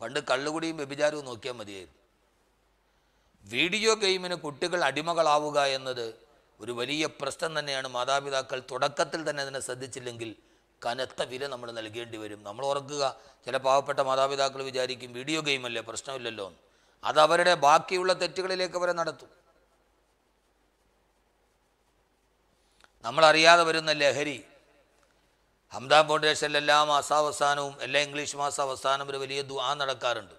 പണ്ട് കള്ളുകുടിയും വ്യഭിചാരവും നോക്കിയാൽ മതിയായിരുന്നു വീഡിയോ ഗെയിമിന് കുട്ടികൾ അടിമകളാവുക എന്നത് ഒരു വലിയ പ്രശ്നം തന്നെയാണ് മാതാപിതാക്കൾ തുടക്കത്തിൽ തന്നെ അതിനെ ശ്രദ്ധിച്ചില്ലെങ്കിൽ കനത്ത വില നമ്മൾ നൽകേണ്ടി വരും നമ്മൾ ഓർക്കുക ചില പാവപ്പെട്ട മാതാപിതാക്കൾ വിചാരിക്കും വീഡിയോ ഗെയിമല്ലേ പ്രശ്നമില്ലല്ലോ അത് അവരുടെ ബാക്കിയുള്ള തെറ്റുകളിലേക്ക് അവരെ നടത്തും നമ്മളറിയാതെ വരുന്ന ലഹരി ഹംദാ ഫൗണ്ടേഷനിൽ എല്ലാ മാസാവസാനവും എല്ലാ ഇംഗ്ലീഷ് മാസാവസാനം ഒരു വലിയ ദുആ നടക്കാറുണ്ട്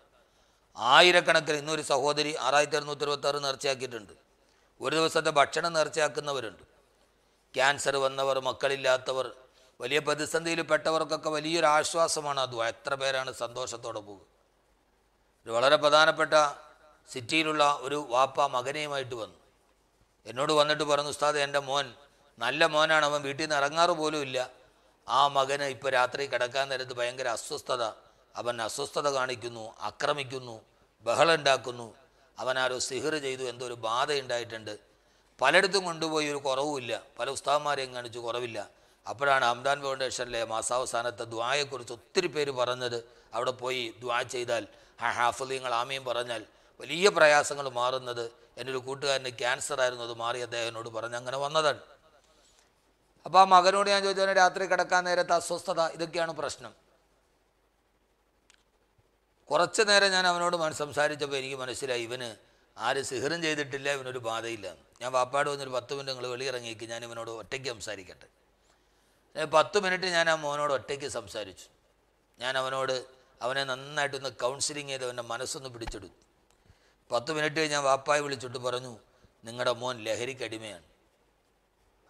ആയിരക്കണക്കിന് ഇന്നൊരു സഹോദരി ആറായിരത്തി അറുന്നൂറ്റി ഇരുപത്താറ് നേർച്ചയാക്കിയിട്ടുണ്ട് ഒരു ദിവസത്തെ ഭക്ഷണം നേർച്ചയാക്കുന്നവരുണ്ട് ക്യാൻസർ വന്നവർ മക്കളില്ലാത്തവർ വലിയ പെട്ടവർക്കൊക്കെ വലിയൊരു ആശ്വാസമാണ് ആ ദുആ എത്ര പേരാണ് സന്തോഷത്തോടെ പോകുക ഒരു വളരെ പ്രധാനപ്പെട്ട സിറ്റിയിലുള്ള ഒരു വാപ്പ മകനെയുമായിട്ട് വന്നു എന്നോട് വന്നിട്ട് പറഞ്ഞു ഉസ്താദ് എൻ്റെ മോൻ നല്ല മോനാണ് അവൻ വീട്ടിൽ നിന്ന് ഇറങ്ങാറ് പോലും ഇല്ല ആ മകന് ഇപ്പോൾ രാത്രി കിടക്കാൻ നേരത്ത് ഭയങ്കര അസ്വസ്ഥത അവൻ അസ്വസ്ഥത കാണിക്കുന്നു ആക്രമിക്കുന്നു ബഹളം ഉണ്ടാക്കുന്നു അവനാരോ സിഹിർ ചെയ്തു എന്തോ ഒരു ബാധയുണ്ടായിട്ടുണ്ട് പലയിടത്തും കൊണ്ടുപോയി ഒരു കുറവുമില്ല പല ഉസ്താവന്മാരെയും കാണിച്ചു കുറവില്ല അപ്പോഴാണ് അംദാൻ ഫൗണ്ടേഷനിലെ മാസാവസാനത്തെ ദ്വായെക്കുറിച്ച് ഒത്തിരി പേര് പറഞ്ഞത് അവിടെ പോയി ദ്വാ ചെയ്താൽ ഹാഫുദീങ്ങൾ ആമയും പറഞ്ഞാൽ വലിയ പ്രയാസങ്ങൾ മാറുന്നത് എൻ്റെ ഒരു കൂട്ടുകാരന് ക്യാൻസർ ആയിരുന്നു അത് മാറി അദ്ദേഹത്തിനോട് പറഞ്ഞ് അങ്ങനെ വന്നതാണ് അപ്പോൾ ആ മകനോട് ഞാൻ ചോദിച്ചു രാത്രി കിടക്കാൻ നേരത്തെ അസ്വസ്ഥത ഇതൊക്കെയാണ് പ്രശ്നം കുറച്ച് നേരം ഞാൻ അവനോട് സംസാരിച്ചപ്പോൾ എനിക്ക് മനസ്സിലായി ഇവന് ആര് സിഹറും ചെയ്തിട്ടില്ല ഇവനൊരു ബാധയില്ല ഞാൻ വാപ്പാട് വന്നൊരു പത്ത് മിനിറ്റ് നിങ്ങൾ വെളിയിറങ്ങിയേക്ക് ഞാൻ ഇവനോട് ഒറ്റയ്ക്ക് സംസാരിക്കട്ടെ പത്ത് മിനിറ്റ് ഞാൻ ആ മോനോട് ഒറ്റയ്ക്ക് സംസാരിച്ചു ഞാൻ അവനോട് അവനെ നന്നായിട്ടൊന്ന് കൗൺസിലിംഗ് ചെയ്ത് അവൻ്റെ മനസ്സൊന്ന് പിടിച്ചെടുത്തു പത്ത് മിനിറ്റ് ഞാൻ വാപ്പായി വിളിച്ചിട്ട് പറഞ്ഞു നിങ്ങളുടെ മോൻ ലഹരിക്കടിമയാണ്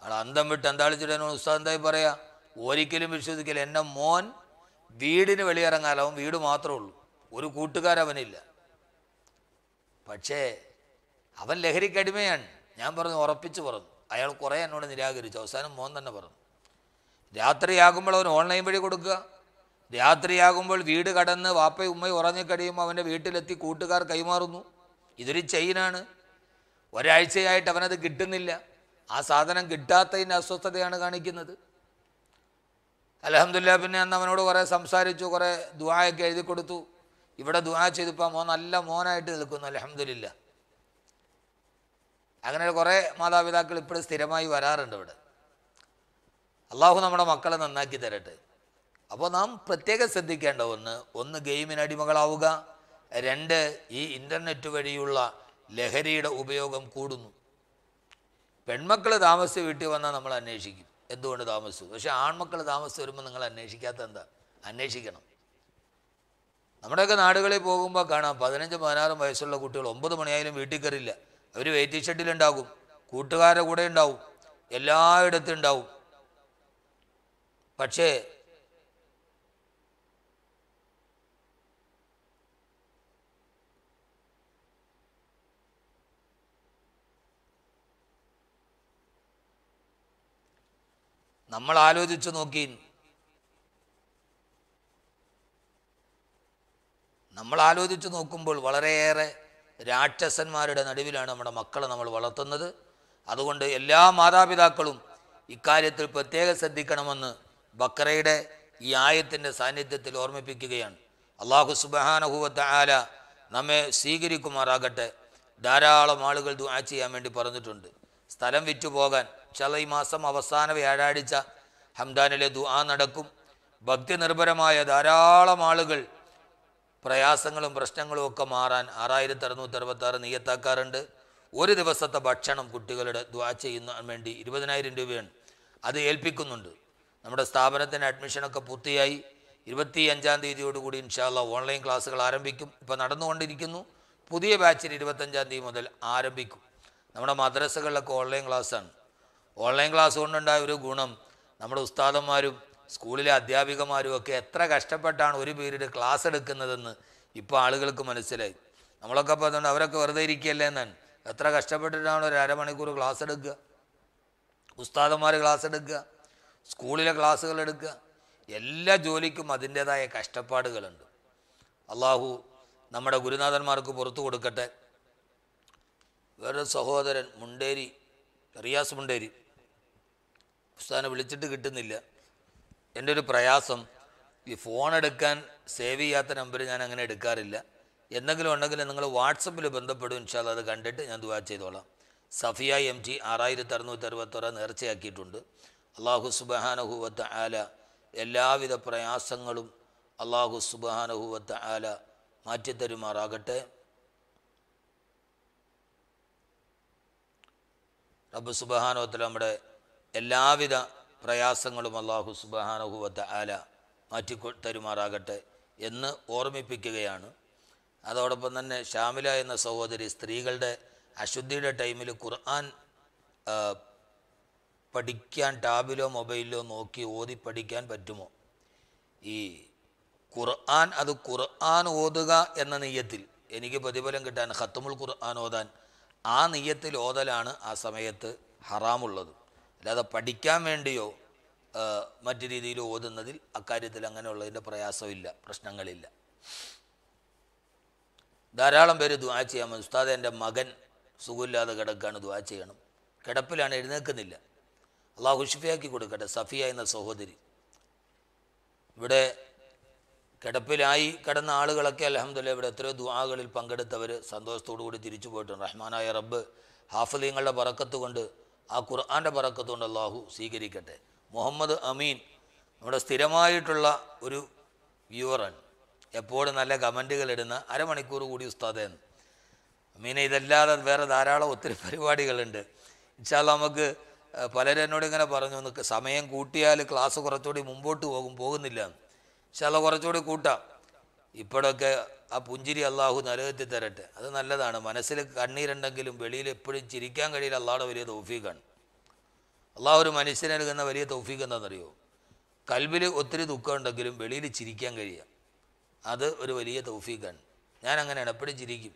അയാൾ അന്തം വിട്ട് എന്താളിച്ചിട്ട് എന്നോട് ഉസ്താദായി പറയാ ഒരിക്കലും വിശ്വസിക്കില്ല എൻ്റെ മോൻ വീടിന് വെളിയിറങ്ങാൻ അവൻ വീട് മാത്രമേ ഉള്ളൂ ഒരു കൂട്ടുകാരവനില്ല പക്ഷേ അവൻ ലഹരിക്കടിമയാണ് ഞാൻ പറഞ്ഞു ഉറപ്പിച്ച് പറഞ്ഞു അയാൾ കുറേ എന്നോട് നിരാകരിച്ചു അവസാനം മോൻ തന്നെ പറഞ്ഞു രാത്രിയാകുമ്പോൾ അവൻ ഓൺലൈൻ വഴി കൊടുക്കുക രാത്രിയാകുമ്പോൾ വീട് കടന്ന് വാപ്പയും ഉമ്മയും ഉറങ്ങിക്കഴിയുമ്പോൾ അവൻ്റെ വീട്ടിലെത്തി കൂട്ടുകാർ കൈമാറുന്നു ഇതൊരു ചെയിനാണ് ഒരാഴ്ചയായിട്ട് അവനത് കിട്ടുന്നില്ല ആ സാധനം കിട്ടാത്തതിൻ്റെ അസ്വസ്ഥതയാണ് കാണിക്കുന്നത് അലഹമില്ല പിന്നെ അന്ന് അവനോട് കുറേ സംസാരിച്ചു കുറേ ദുആയൊക്കെ എഴുതി കൊടുത്തു ഇവിടെ ദുആ ചെയ്തിപ്പോൾ മോൻ നല്ല മോനായിട്ട് നിൽക്കുന്നു അലഹമില്ല അങ്ങനെ കുറേ മാതാപിതാക്കൾ ഇപ്പോഴും സ്ഥിരമായി വരാറുണ്ട് ഇവിടെ അള്ളാഹു നമ്മുടെ മക്കളെ നന്നാക്കി തരട്ടെ അപ്പോൾ നാം പ്രത്യേകം ശ്രദ്ധിക്കേണ്ട ഒന്ന് ഒന്ന് ഗെയിമിന് അടിമകളാവുക രണ്ട് ഈ ഇൻ്റർനെറ്റ് വഴിയുള്ള ലഹരിയുടെ ഉപയോഗം കൂടുന്നു പെൺമക്കൾ താമസിച്ച് വീട്ടിൽ വന്നാൽ നമ്മൾ അന്വേഷിക്കും എന്തുകൊണ്ട് താമസിച്ചു പക്ഷെ ആൺമക്കൾ താമസിച്ച് വരുമ്പോൾ നിങ്ങൾ അന്വേഷിക്കാത്ത എന്താ അന്വേഷിക്കണം നമ്മുടെയൊക്കെ നാടുകളിൽ പോകുമ്പോൾ കാണാം പതിനഞ്ചും പതിനാറും വയസ്സുള്ള കുട്ടികൾ ഒമ്പത് മണിയായാലും വീട്ടിൽ കയറില്ല അവർ വെയിറ്റിംഗ് ഷെഡിലുണ്ടാകും കൂട്ടുകാരുടെ കൂടെ ഉണ്ടാവും എല്ലായിടത്തും ഉണ്ടാവും പക്ഷേ നമ്മൾ ആലോചിച്ചു നോക്കി നമ്മൾ ആലോചിച്ചു നോക്കുമ്പോൾ വളരെയേറെ രാക്ഷസന്മാരുടെ നടുവിലാണ് നമ്മുടെ മക്കളെ നമ്മൾ വളർത്തുന്നത് അതുകൊണ്ട് എല്ലാ മാതാപിതാക്കളും ഇക്കാര്യത്തിൽ പ്രത്യേകം ശ്രദ്ധിക്കണമെന്ന് ബക്കറയുടെ ഈ ആയത്തിൻ്റെ സാന്നിധ്യത്തിൽ ഓർമ്മിപ്പിക്കുകയാണ് അള്ളാഹു സുബാനഹുവത്ത ആല നമ്മെ സ്വീകരിക്കുമാറാകട്ടെ ധാരാളം ആളുകൾ ദുആ ചെയ്യാൻ വേണ്ടി പറഞ്ഞിട്ടുണ്ട് സ്ഥലം വിറ്റുപോകാൻ ഇൻഷാല്ല മാസം അവസാന വ്യാഴാഴ്ച ഹംദാനിലെ ദുആ നടക്കും ഭക്തി നിർഭരമായ ധാരാളം ആളുകൾ പ്രയാസങ്ങളും പ്രശ്നങ്ങളും ഒക്കെ മാറാൻ ആറായിരത്തി അറുന്നൂറ്റി അറുപത്തി ആറ് നീയത്താക്കാറുണ്ട് ഒരു ദിവസത്തെ ഭക്ഷണം കുട്ടികളുടെ ദ്വാ ചെയ്യുന്ന വേണ്ടി ഇരുപതിനായിരം രൂപയാണ് അത് ഏൽപ്പിക്കുന്നുണ്ട് നമ്മുടെ സ്ഥാപനത്തിന് അഡ്മിഷനൊക്കെ പൂർത്തിയായി ഇരുപത്തി അഞ്ചാം തീയതിയോടുകൂടി ഇൻഷാല്ല ഓൺലൈൻ ക്ലാസ്സുകൾ ആരംഭിക്കും ഇപ്പോൾ നടന്നുകൊണ്ടിരിക്കുന്നു പുതിയ ബാച്ചിൽ ഇരുപത്തഞ്ചാം തീയതി മുതൽ ആരംഭിക്കും നമ്മുടെ മദ്രസകളിലൊക്കെ ഓൺലൈൻ ക്ലാസ്സാണ് ഓൺലൈൻ ക്ലാസ് കൊണ്ടുണ്ടായ ഒരു ഗുണം നമ്മുടെ ഉസ്താദന്മാരും സ്കൂളിലെ അധ്യാപികമാരും ഒക്കെ എത്ര കഷ്ടപ്പെട്ടാണ് ഒരു പീരീഡ് ക്ലാസ് എടുക്കുന്നതെന്ന് ഇപ്പോൾ ആളുകൾക്ക് മനസ്സിലായി നമ്മളൊക്കെ പറഞ്ഞുകൊണ്ട് അവരൊക്കെ വെറുതെ ഇരിക്കുകയല്ലേ എന്നാണ് എത്ര കഷ്ടപ്പെട്ടിട്ടാണ് ഒരു അരമണിക്കൂർ ക്ലാസ് എടുക്കുക ഉസ്താദന്മാർ ക്ലാസ് എടുക്കുക സ്കൂളിലെ ക്ലാസ്സുകൾ എടുക്കുക എല്ലാ ജോലിക്കും അതിൻ്റേതായ കഷ്ടപ്പാടുകളുണ്ട് അള്ളാഹു നമ്മുടെ ഗുരുനാഥന്മാർക്ക് പുറത്തു കൊടുക്കട്ടെ വേറൊരു സഹോദരൻ മുണ്ടേരി റിയാസ് മുണ്ടേരി ഉസ്താദിനെ വിളിച്ചിട്ട് കിട്ടുന്നില്ല എൻ്റെ ഒരു പ്രയാസം ഈ ഫോൺ എടുക്കാൻ സേവ് ചെയ്യാത്ത നമ്പർ ഞാൻ അങ്ങനെ എടുക്കാറില്ല എന്തെങ്കിലും ഉണ്ടെങ്കിൽ നിങ്ങൾ വാട്സപ്പിൽ ബന്ധപ്പെടും ഇൻഷാല്ല അത് കണ്ടിട്ട് ഞാൻ ദുവാ ചെയ്തോളാം സഫിയ എം ജി ആറായിരത്തി അറുന്നൂറ്റി അറുപത്തൊറ നേർച്ചയാക്കിയിട്ടുണ്ട് അള്ളാഹു സുബഹാനഹുവത്ത് ആല എല്ലാവിധ പ്രയാസങ്ങളും അള്ളാഹു സുബഹാനഹുവത്ത് ആല മാറ്റിത്തരുമാറാകട്ടെ റബ്ബ് സുബഹാനോത്തല നമ്മുടെ എല്ലാവിധ പ്രയാസങ്ങളും അള്ളാഹു സുബാനഹുവത്ത ആല മാറ്റി തരുമാറാകട്ടെ എന്ന് ഓർമ്മിപ്പിക്കുകയാണ് അതോടൊപ്പം തന്നെ ഷാമില എന്ന സഹോദരി സ്ത്രീകളുടെ അശുദ്ധിയുടെ ടൈമിൽ ഖുർആൻ പഠിക്കാൻ ടാബിലോ മൊബൈലിലോ നോക്കി ഓതി പഠിക്കാൻ പറ്റുമോ ഈ ഖുർആൻ അത് ഖുർആൻ ഓതുക എന്ന നെയ്യത്തിൽ എനിക്ക് പ്രതിഫലം കിട്ടാൻ ഹത്തുമുൽ ഖുർആൻ ഓതാൻ ആ നെയ്യത്തിൽ ഓതലാണ് ആ സമയത്ത് ഹറാമുള്ളത് അല്ലാതെ പഠിക്കാൻ വേണ്ടിയോ മറ്റു രീതിയിൽ ഓതുന്നതിൽ അക്കാര്യത്തിൽ അങ്ങനെയുള്ളതിൻ്റെ പ്രയാസമില്ല പ്രശ്നങ്ങളില്ല ധാരാളം പേര് ദ്വാ ചെയ്യാൻ ഉസ്താദ് എൻ്റെ മകൻ സുഖമില്ലാതെ കിടക്കുകയാണ് ദ്വാ ചെയ്യണം കിടപ്പിലാണ് എഴുന്നേൽക്കുന്നില്ല അള്ളാഹു ഷിഫയാക്കി കൊടുക്കട്ടെ സഫിയ എന്ന സഹോദരി ഇവിടെ കിടപ്പിലായി കിടന്ന ആളുകളൊക്കെ അലഹമ്മദില്ല ഇവിടെ എത്രയോ ദുആകളിൽ പങ്കെടുത്തവർ സന്തോഷത്തോടു കൂടി തിരിച്ചു പോയിട്ടുണ്ട് റഹ്മാനായ റബ്ബ് ഹാഫലിങ്ങളുടെ പറക്കത്ത് കൊണ്ട് ആ ഖുർആാൻ്റെ പറക്കത്തുകൊണ്ട് അള്ളാഹു സ്വീകരിക്കട്ടെ മുഹമ്മദ് അമീൻ നമ്മുടെ സ്ഥിരമായിട്ടുള്ള ഒരു വ്യൂവറാണ് എപ്പോഴും നല്ല കമൻറ്റുകൾ ഇടുന്ന അരമണിക്കൂർ കൂടി ഉസ്താദേന്ന് അമീനെ ഇതല്ലാതെ വേറെ ധാരാളം ഒത്തിരി പരിപാടികളുണ്ട് ഇച്ചാൽ നമുക്ക് പലരും എന്നോട് ഇങ്ങനെ പറഞ്ഞു സമയം കൂട്ടിയാൽ ക്ലാസ് കുറച്ചുകൂടി മുമ്പോട്ട് പോകും പോകുന്നില്ല ഇച്ചാൽ കുറച്ചുകൂടി കൂട്ടാം ഇപ്പോഴൊക്കെ ആ പുഞ്ചിരി അള്ളാഹു നരകത്തി തരട്ടെ അത് നല്ലതാണ് മനസ്സിൽ കണ്ണീരുണ്ടെങ്കിലും വെളിയിൽ എപ്പോഴും ചിരിക്കാൻ കഴിയില്ല അള്ളാഹുടെ വലിയ തൗഫീഖാണ് അള്ളാഹു ഒരു മനുഷ്യന് നൽകുന്ന വലിയ തൗഫീഖ് എന്താണെന്നറിയോ കൽബിൽ ഒത്തിരി ദുഃഖമുണ്ടെങ്കിലും വെളിയിൽ ചിരിക്കാൻ കഴിയുക അത് ഒരു വലിയ തൗഫീഖാണ് ഞാൻ അങ്ങനെയാണ് എപ്പോഴും ചിരിക്കും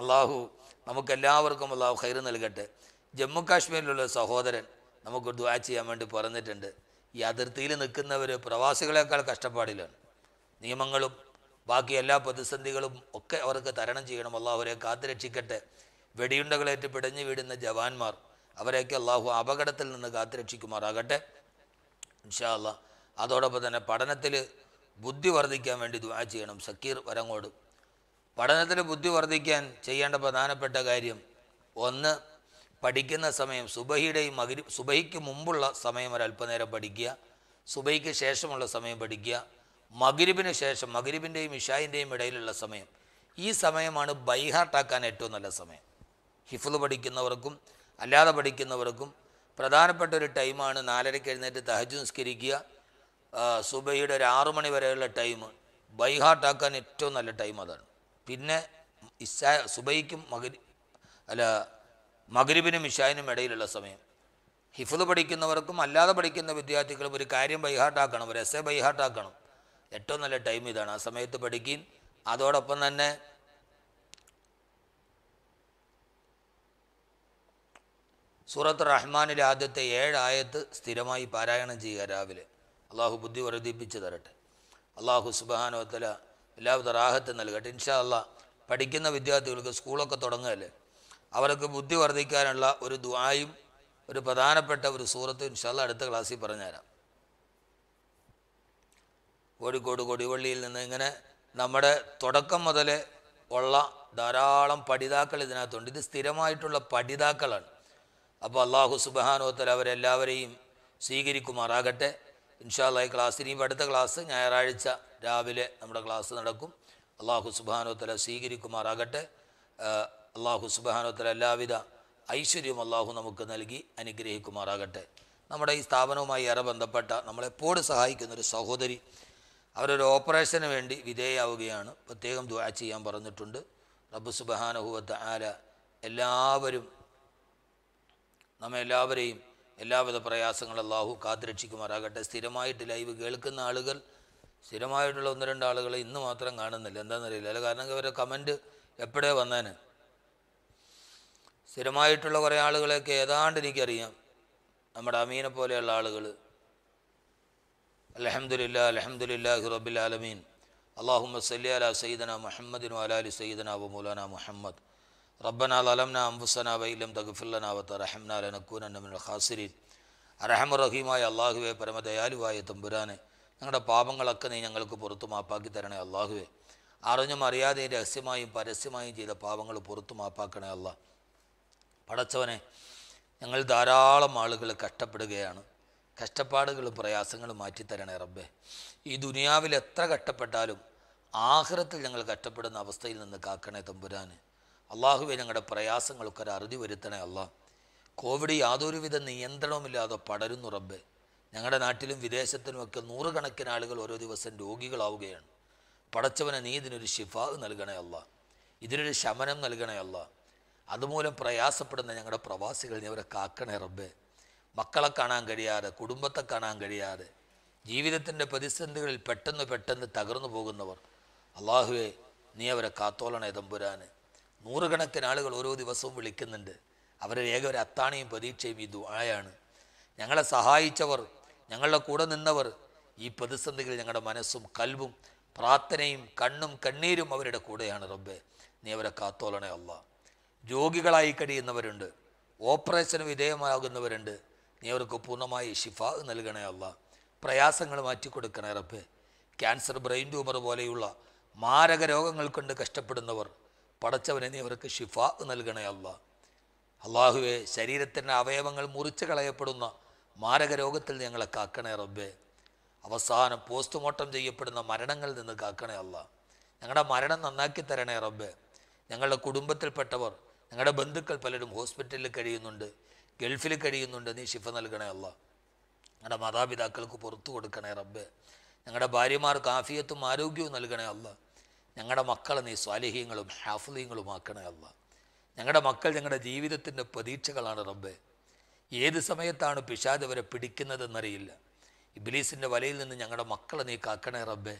അള്ളാഹു നമുക്കെല്ലാവർക്കും അള്ളാഹു ഹൈർ നൽകട്ടെ ജമ്മു കാശ്മീരിലുള്ള സഹോദരൻ നമുക്ക് ദുആ ചെയ്യാൻ വേണ്ടി പറഞ്ഞിട്ടുണ്ട് ഈ അതിർത്തിയിൽ നിൽക്കുന്നവർ പ്രവാസികളെക്കാൾ കഷ്ടപ്പാടിലാണ് നിയമങ്ങളും ബാക്കി എല്ലാ പ്രതിസന്ധികളും ഒക്കെ അവർക്ക് തരണം ചെയ്യണം അള്ളാഹു അവരെ കാത്തുരക്ഷിക്കട്ടെ വെടിയുണ്ടകളേറ്റ് പിടഞ്ഞു വീടുന്ന ജവാന്മാർ അവരെയൊക്കെ അള്ളാഹു അപകടത്തിൽ നിന്ന് കാത്തുരക്ഷിക്കുമാറാകട്ടെ ഇൻഷാ അല്ലാ അതോടൊപ്പം തന്നെ പഠനത്തിൽ ബുദ്ധി വർദ്ധിക്കാൻ വേണ്ടി ദ്വാ ചെയ്യണം സക്കീർ വരങ്ങോട് പഠനത്തിൽ ബുദ്ധി വർദ്ധിക്കാൻ ചെയ്യേണ്ട പ്രധാനപ്പെട്ട കാര്യം ഒന്ന് പഠിക്കുന്ന സമയം സുബഹിയുടെയും മകരി സുബഹിക്ക് മുമ്പുള്ള സമയം ഒരല്പനേരം പഠിക്കുക സുബഹിക്ക് ശേഷമുള്ള സമയം പഠിക്കുക മകരിബിന് ശേഷം മകരിബിൻ്റെയും ഇഷായിൻ്റെയും ഇടയിലുള്ള സമയം ഈ സമയമാണ് ബൈഹാർട്ടാക്കാൻ ഏറ്റവും നല്ല സമയം ഹിഫുൽ പഠിക്കുന്നവർക്കും അല്ലാതെ പഠിക്കുന്നവർക്കും പ്രധാനപ്പെട്ട ഒരു ടൈമാണ് നാലരയ്ക്ക് എഴുന്നേറ്റ് തഹജ് നിസ്കരിക്കുക സുബയുടെ ഒരു ആറു മണി വരെയുള്ള ടൈം ബൈഹാർട്ടാക്കാൻ ഏറ്റവും നല്ല ടൈം അതാണ് പിന്നെ ഇസാ സുബൈക്കും മകരി അല്ല മകരിബിനും ഇഷായിനും ഇടയിലുള്ള സമയം ഹിഫുദ് പഠിക്കുന്നവർക്കും അല്ലാതെ പഠിക്കുന്ന വിദ്യാർത്ഥികളും ഒരു കാര്യം ബൈഹാർട്ടാക്കണം ഒരു എസ് എ ബൈഹാർട്ടാക്കണം ഏറ്റവും നല്ല ടൈം ഇതാണ് ആ സമയത്ത് പഠിക്കും അതോടൊപ്പം തന്നെ സൂറത്ത് റഹ്മാനിൽ ആദ്യത്തെ ഏഴായത്ത് സ്ഥിരമായി പാരായണം ചെയ്യുക രാവിലെ അള്ളാഹു ബുദ്ധി വർദ്ധിപ്പിച്ച് തരട്ടെ അള്ളാഹു സുബാനോത്തല എല്ലാവിധ റാഹത്ത് നൽകട്ടെ ഇൻഷാ അല്ലാ പഠിക്കുന്ന വിദ്യാർത്ഥികൾക്ക് സ്കൂളൊക്കെ തുടങ്ങുകയല്ലേ അവർക്ക് ബുദ്ധി വർദ്ധിക്കാനുള്ള ഒരു ദ്വായും ഒരു പ്രധാനപ്പെട്ട ഒരു സൂറത്ത് ഇൻഷാല്ല അടുത്ത ക്ലാസ്സിൽ പറഞ്ഞുതരാം കോഴിക്കോട് കൊടിവള്ളിയിൽ നിന്ന് ഇങ്ങനെ നമ്മുടെ തുടക്കം മുതൽ ഉള്ള ധാരാളം പഠിതാക്കൾ ഇതിനകത്തുണ്ട് ഇത് സ്ഥിരമായിട്ടുള്ള പഠിതാക്കളാണ് അപ്പോൾ അള്ളാഹു സുബഹാനോത്തൽ അവരെല്ലാവരെയും സ്വീകരിക്കുമാറാകട്ടെ ഇൻഷാല്ലാ ഈ ക്ലാസ് ഇനിയും അടുത്ത ക്ലാസ് ഞായറാഴ്ച രാവിലെ നമ്മുടെ ക്ലാസ് നടക്കും അള്ളാഹു സുബാനോത്തല സ്വീകരിക്കുമാറാകട്ടെ അള്ളാഹു സുബാനോത്തല എല്ലാവിധ ഐശ്വര്യവും അള്ളാഹു നമുക്ക് നൽകി അനുഗ്രഹിക്കുമാറാകട്ടെ നമ്മുടെ ഈ സ്ഥാപനവുമായി ഏറെ ബന്ധപ്പെട്ട നമ്മളെപ്പോഴും സഹായിക്കുന്നൊരു സഹോദരി അവരൊരു ഓപ്പറേഷന് വേണ്ടി വിധേയാവുകയാണ് പ്രത്യേകം ദുആ ചെയ്യാൻ പറഞ്ഞിട്ടുണ്ട് റബ്ബ് സുബഹാനഹുവത്ത് ആല എല്ലാവരും നമ്മെ എല്ലാവരെയും എല്ലാവിധ പ്രയാസങ്ങൾ അള്ളാഹു കാത്തുരക്ഷിക്കുമാറാകട്ടെ സ്ഥിരമായിട്ട് ലൈവ് കേൾക്കുന്ന ആളുകൾ സ്ഥിരമായിട്ടുള്ള ഒന്ന് രണ്ട് ആളുകളെ ഇന്ന് മാത്രം കാണുന്നില്ല എന്താണെന്നറിയില്ല അല്ല കാരണം ഇവരെ കമൻറ്റ് എപ്പോഴേ വന്നേന് സ്ഥിരമായിട്ടുള്ള കുറേ ആളുകളെയൊക്കെ ഏതാണ്ട് എനിക്കറിയാം നമ്മുടെ അമീനെ പോലെയുള്ള ആളുകൾ അലഹമുല്ല അലഹമുല്ലാഹി ആലമീൻ അള്ളാഹുമ സല്ലി അലാ സയ്യിദന മുഹമ്മദിനു അലാലി സയ്യിദന വ മൗലാന മുഹമ്മദ് റബ്ബന അലംന അംബുസന വൈലം തഗഫില്ലന വറഹംന ലനക്കൂനൻ മിൻ ഖാസിരീൻ അറഹമ റഹീമായ അള്ളാഹുവെ പരമദയാലുവായ തമ്പുരാനെ ഞങ്ങളുടെ പാപങ്ങളൊക്കെ നീ ഞങ്ങൾക്ക് പുറത്തു മാപ്പാക്കി തരണേ അള്ളാഹുവെ അറിഞ്ഞും അറിയാതെ രഹസ്യമായും പരസ്യമായും ചെയ്ത പാപങ്ങൾ പുറത്തു മാപ്പാക്കണേ അള്ളാഹ് പടച്ചവനെ ഞങ്ങൾ ധാരാളം ആളുകൾ കഷ്ടപ്പെടുകയാണ് കഷ്ടപ്പാടുകളും പ്രയാസങ്ങളും മാറ്റിത്തരണേ റബ്ബെ ഈ ദുനിയാവിൽ എത്ര കഷ്ടപ്പെട്ടാലും ആഹ്റത്തിൽ ഞങ്ങൾ കഷ്ടപ്പെടുന്ന അവസ്ഥയിൽ നിന്ന് കാക്കണേ തമ്പുരാൻ അള്ളാഹുവെ ഞങ്ങളുടെ പ്രയാസങ്ങൾക്ക് ഒരു അറുതി വരുത്തണേ അല്ല കോവിഡ് യാതൊരുവിധ നിയന്ത്രണവുമില്ലാതെ പടരുന്നു റബ്ബെ ഞങ്ങളുടെ നാട്ടിലും വിദേശത്തിനുമൊക്കെ നൂറുകണക്കിന് ആളുകൾ ഓരോ ദിവസം രോഗികളാവുകയാണ് പടച്ചവനെ നീ ഇതിനൊരു ഷിഫാവ് നൽകണേ അല്ല ഇതിനൊരു ശമനം നൽകണേ അല്ല അതുമൂലം പ്രയാസപ്പെടുന്ന ഞങ്ങളുടെ പ്രവാസികൾ നീ അവരെ കാക്കണേ റബ്ബെ മക്കളെ കാണാൻ കഴിയാതെ കുടുംബത്തെ കാണാൻ കഴിയാതെ ജീവിതത്തിൻ്റെ പ്രതിസന്ധികളിൽ പെട്ടെന്ന് പെട്ടെന്ന് തകർന്നു പോകുന്നവർ അള്ളാഹുവെ നീ അവരെ കാത്തോളണ തമ്പുരാന് നൂറുകണക്കിന് ആളുകൾ ഓരോ ദിവസവും വിളിക്കുന്നുണ്ട് അവരെ ഏക ഒരു അത്താണിയും പ്രതീക്ഷയും ഈ ദുആയാണ് ഞങ്ങളെ സഹായിച്ചവർ ഞങ്ങളുടെ കൂടെ നിന്നവർ ഈ പ്രതിസന്ധികളിൽ ഞങ്ങളുടെ മനസ്സും കൽവും പ്രാർത്ഥനയും കണ്ണും കണ്ണീരും അവരുടെ കൂടെയാണ് റബ്ബെ നീ അവരെ കാത്തോളണേ അല്ല രോഗികളായി കഴിയുന്നവരുണ്ട് ഓപ്പറേഷന് വിധേയമാകുന്നവരുണ്ട് നീ അവർക്ക് പൂർണ്ണമായി ഷിഫ നൽകണേ അല്ല പ്രയാസങ്ങൾ മാറ്റിക്കൊടുക്കണേ റബ്ബ് ക്യാൻസർ ബ്രെയിൻ ട്യൂമർ പോലെയുള്ള മാരക രോഗങ്ങൾ കൊണ്ട് കഷ്ടപ്പെടുന്നവർ പടച്ചവനെ നീ അവർക്ക് ഷിഫ നൽകണേ അല്ല അള്ളാഹുവെ ശരീരത്തിൻ്റെ അവയവങ്ങൾ മുറിച്ച് കളയപ്പെടുന്ന മാരക രോഗത്തിൽ ഞങ്ങളെ കാക്കണേ റബ്ബെ അവസാനം പോസ്റ്റ്മോർട്ടം ചെയ്യപ്പെടുന്ന മരണങ്ങളിൽ നിന്ന് കാക്കണേ അല്ല ഞങ്ങളുടെ മരണം നന്നാക്കി തരണേ റബ്ബെ ഞങ്ങളുടെ കുടുംബത്തിൽപ്പെട്ടവർ ഞങ്ങളുടെ ബന്ധുക്കൾ പലരും ഹോസ്പിറ്റലിൽ കഴിയുന്നുണ്ട് ഗൾഫിൽ കഴിയുന്നുണ്ട് നീ ശിഫ നൽകണേ അല്ല ഞങ്ങളുടെ മാതാപിതാക്കൾക്ക് പുറത്തു കൊടുക്കണേ റബ്ബ് ഞങ്ങളുടെ ഭാര്യമാർക്ക് ആഫിയത്തും ആരോഗ്യവും നൽകണേ അല്ല ഞങ്ങളുടെ മക്കളെ നീ സ്വാലിഹ്യങ്ങളും ഹാഫ്ലിയങ്ങളും ആക്കണേ അല്ല ഞങ്ങളുടെ മക്കൾ ഞങ്ങളുടെ ജീവിതത്തിൻ്റെ പ്രതീക്ഷകളാണ് റബ്ബ് ഏത് സമയത്താണ് പിശാദ് വരെ പിടിക്കുന്നതെന്നറിയില്ല ഇബിലീസിൻ്റെ വലയിൽ നിന്ന് ഞങ്ങളുടെ മക്കളെ നീ കാക്കണേ റബ്ബ്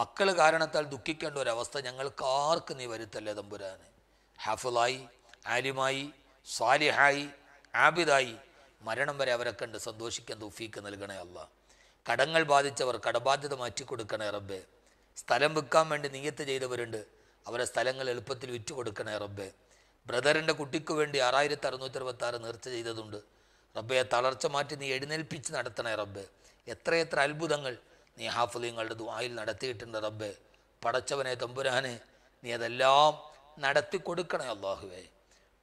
മക്കൾ കാരണത്താൽ ദുഃഖിക്കേണ്ട ഒരവസ്ഥ ഞങ്ങൾക്ക് ആർക്ക് നീ വരുത്തല്ലേ തമ്പുരാന് ഹാഫുലായി ആലിമായി സ്വാലിഹായി ആബിദായി മരണം വരെ അവരെ കണ്ട് സന്തോഷിക്കാൻ തൗഫീക്ക് നൽകണേ അല്ല കടങ്ങൾ ബാധിച്ചവർ കടബാധ്യത മാറ്റിക്കൊടുക്കണേ റബ്ബെ സ്ഥലം വിൽക്കാൻ വേണ്ടി നീയത്ത് ചെയ്തവരുണ്ട് അവരെ സ്ഥലങ്ങൾ എളുപ്പത്തിൽ വിറ്റു കൊടുക്കണേ റബ്ബെ ബ്രദറിൻ്റെ കുട്ടിക്ക് വേണ്ടി ആറായിരത്തി അറുന്നൂറ്റി അറുപത്തി ആറ് നേർച്ച ചെയ്തതുണ്ട് റബ്ബയെ തളർച്ച മാറ്റി നീ എഴുന്നേൽപ്പിച്ച് നടത്തണേ റബ്ബെ എത്രയെത്ര അത്ഭുതങ്ങൾ നീ ഹാഫുലിങ്ങളുടെ ദുആയിൽ നടത്തിയിട്ടുണ്ട് റബ്ബെ പടച്ചവനെ തമ്പുരാനെ നീ അതെല്ലാം നടത്തി കൊടുക്കണേ അള്ളാഹുവേ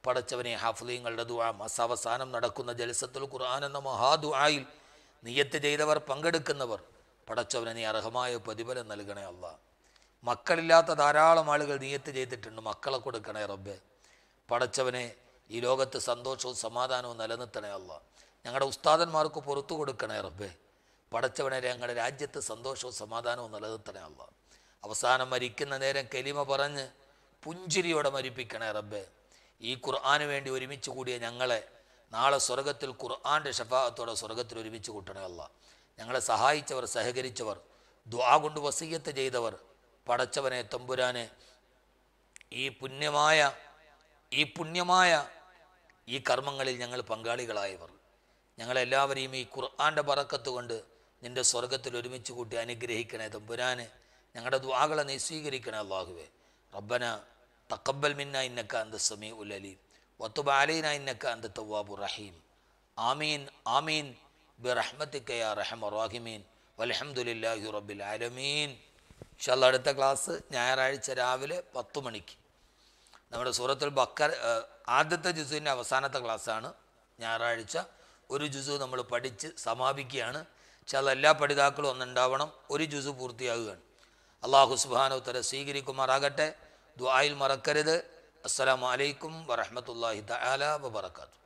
പടച്ചവനെ ഹാഫുദീങ്ങളുടെ ദുആ മസാവസാനം നടക്കുന്ന ജലസത്തുൽ ഖുർആൻ എന്ന മഹാദുആയിൽ നിയത്ത് ചെയ്തവർ പങ്കെടുക്കുന്നവർ പടച്ചവനെ നീ അർഹമായ പ്രതിഫലം നൽകണേ അല്ല മക്കളില്ലാത്ത ധാരാളം ആളുകൾ നിയത്ത് ചെയ്തിട്ടുണ്ട് മക്കളെ കൊടുക്കണേ റബ്ബെ പടച്ചവനെ ഈ ലോകത്ത് സന്തോഷവും സമാധാനവും നിലനിർത്തണേ അല്ല ഞങ്ങളുടെ ഉസ്താദന്മാർക്ക് പുറത്തു കൊടുക്കണേ റബ്ബെ പടച്ചവനെ ഞങ്ങളുടെ രാജ്യത്ത് സന്തോഷവും സമാധാനവും നിലനിർത്തണേ അല്ല അവസാനം മരിക്കുന്ന നേരം കെലിമ പറഞ്ഞ് പുഞ്ചിരിയോടെ മരിപ്പിക്കണേ റബ്ബെ ഈ ഖുർആാന് വേണ്ടി ഒരുമിച്ച് കൂടിയ ഞങ്ങളെ നാളെ സ്വർഗത്തിൽ ഖുർആാൻ്റെ ഷഫാഅത്തോടെ സ്വർഗത്തിൽ ഒരുമിച്ച് കൂട്ടണേ അല്ല ഞങ്ങളെ സഹായിച്ചവർ സഹകരിച്ചവർ ദ്വാ കൊണ്ട് വസീയത്ത് ചെയ്തവർ പടച്ചവനെ തമ്പുരാനെ ഈ പുണ്യമായ ഈ പുണ്യമായ ഈ കർമ്മങ്ങളിൽ ഞങ്ങൾ പങ്കാളികളായവർ ഞങ്ങളെല്ലാവരെയും ഈ ഖുർആാൻ്റെ പറക്കത്ത് കൊണ്ട് നിൻ്റെ സ്വർഗത്തിൽ ഒരുമിച്ച് കൂട്ടി അനുഗ്രഹിക്കണേ തമ്പുരാനെ ഞങ്ങളുടെ ദ്വാകളെ നീ സ്വീകരിക്കണേ അള്ളാഹുവേ റബ്ബന തക്കബൽ മിന്ന ഇന്നക്ക അന്ത സമീ ഉൽ അലീം വത്തുബ അലൈന ഇന്നക്ക അന്ത തവാബു റഹീം ആമീൻ ആമീൻ ബിറഹ്മത്തിക്ക യാ റഹമ റാഹിമീൻ വലഹമുല്ലാഹി റബ്ബിൽ ആലമീൻ ഇൻഷാല്ല അടുത്ത ക്ലാസ് ഞായറാഴ്ച രാവിലെ പത്ത് മണിക്ക് നമ്മുടെ സൂറത്തുൽ ബക്കർ ആദ്യത്തെ ജുസുവിൻ്റെ അവസാനത്തെ ക്ലാസ്സാണ് ഞായറാഴ്ച ഒരു ജുസു നമ്മൾ പഠിച്ച് സമാപിക്കുകയാണ് പക്ഷെ അത് എല്ലാ പഠിതാക്കളും ഒന്നുണ്ടാവണം ഒരു ജുസു പൂർത്തിയാകുകയാണ് അള്ളാഹു സുബാനോ തല സ്വീകരിക്കുമാറാകട്ടെ دعائل مرکرد السلام علیکم ورحمت اللہ تعالی وبرکاتہ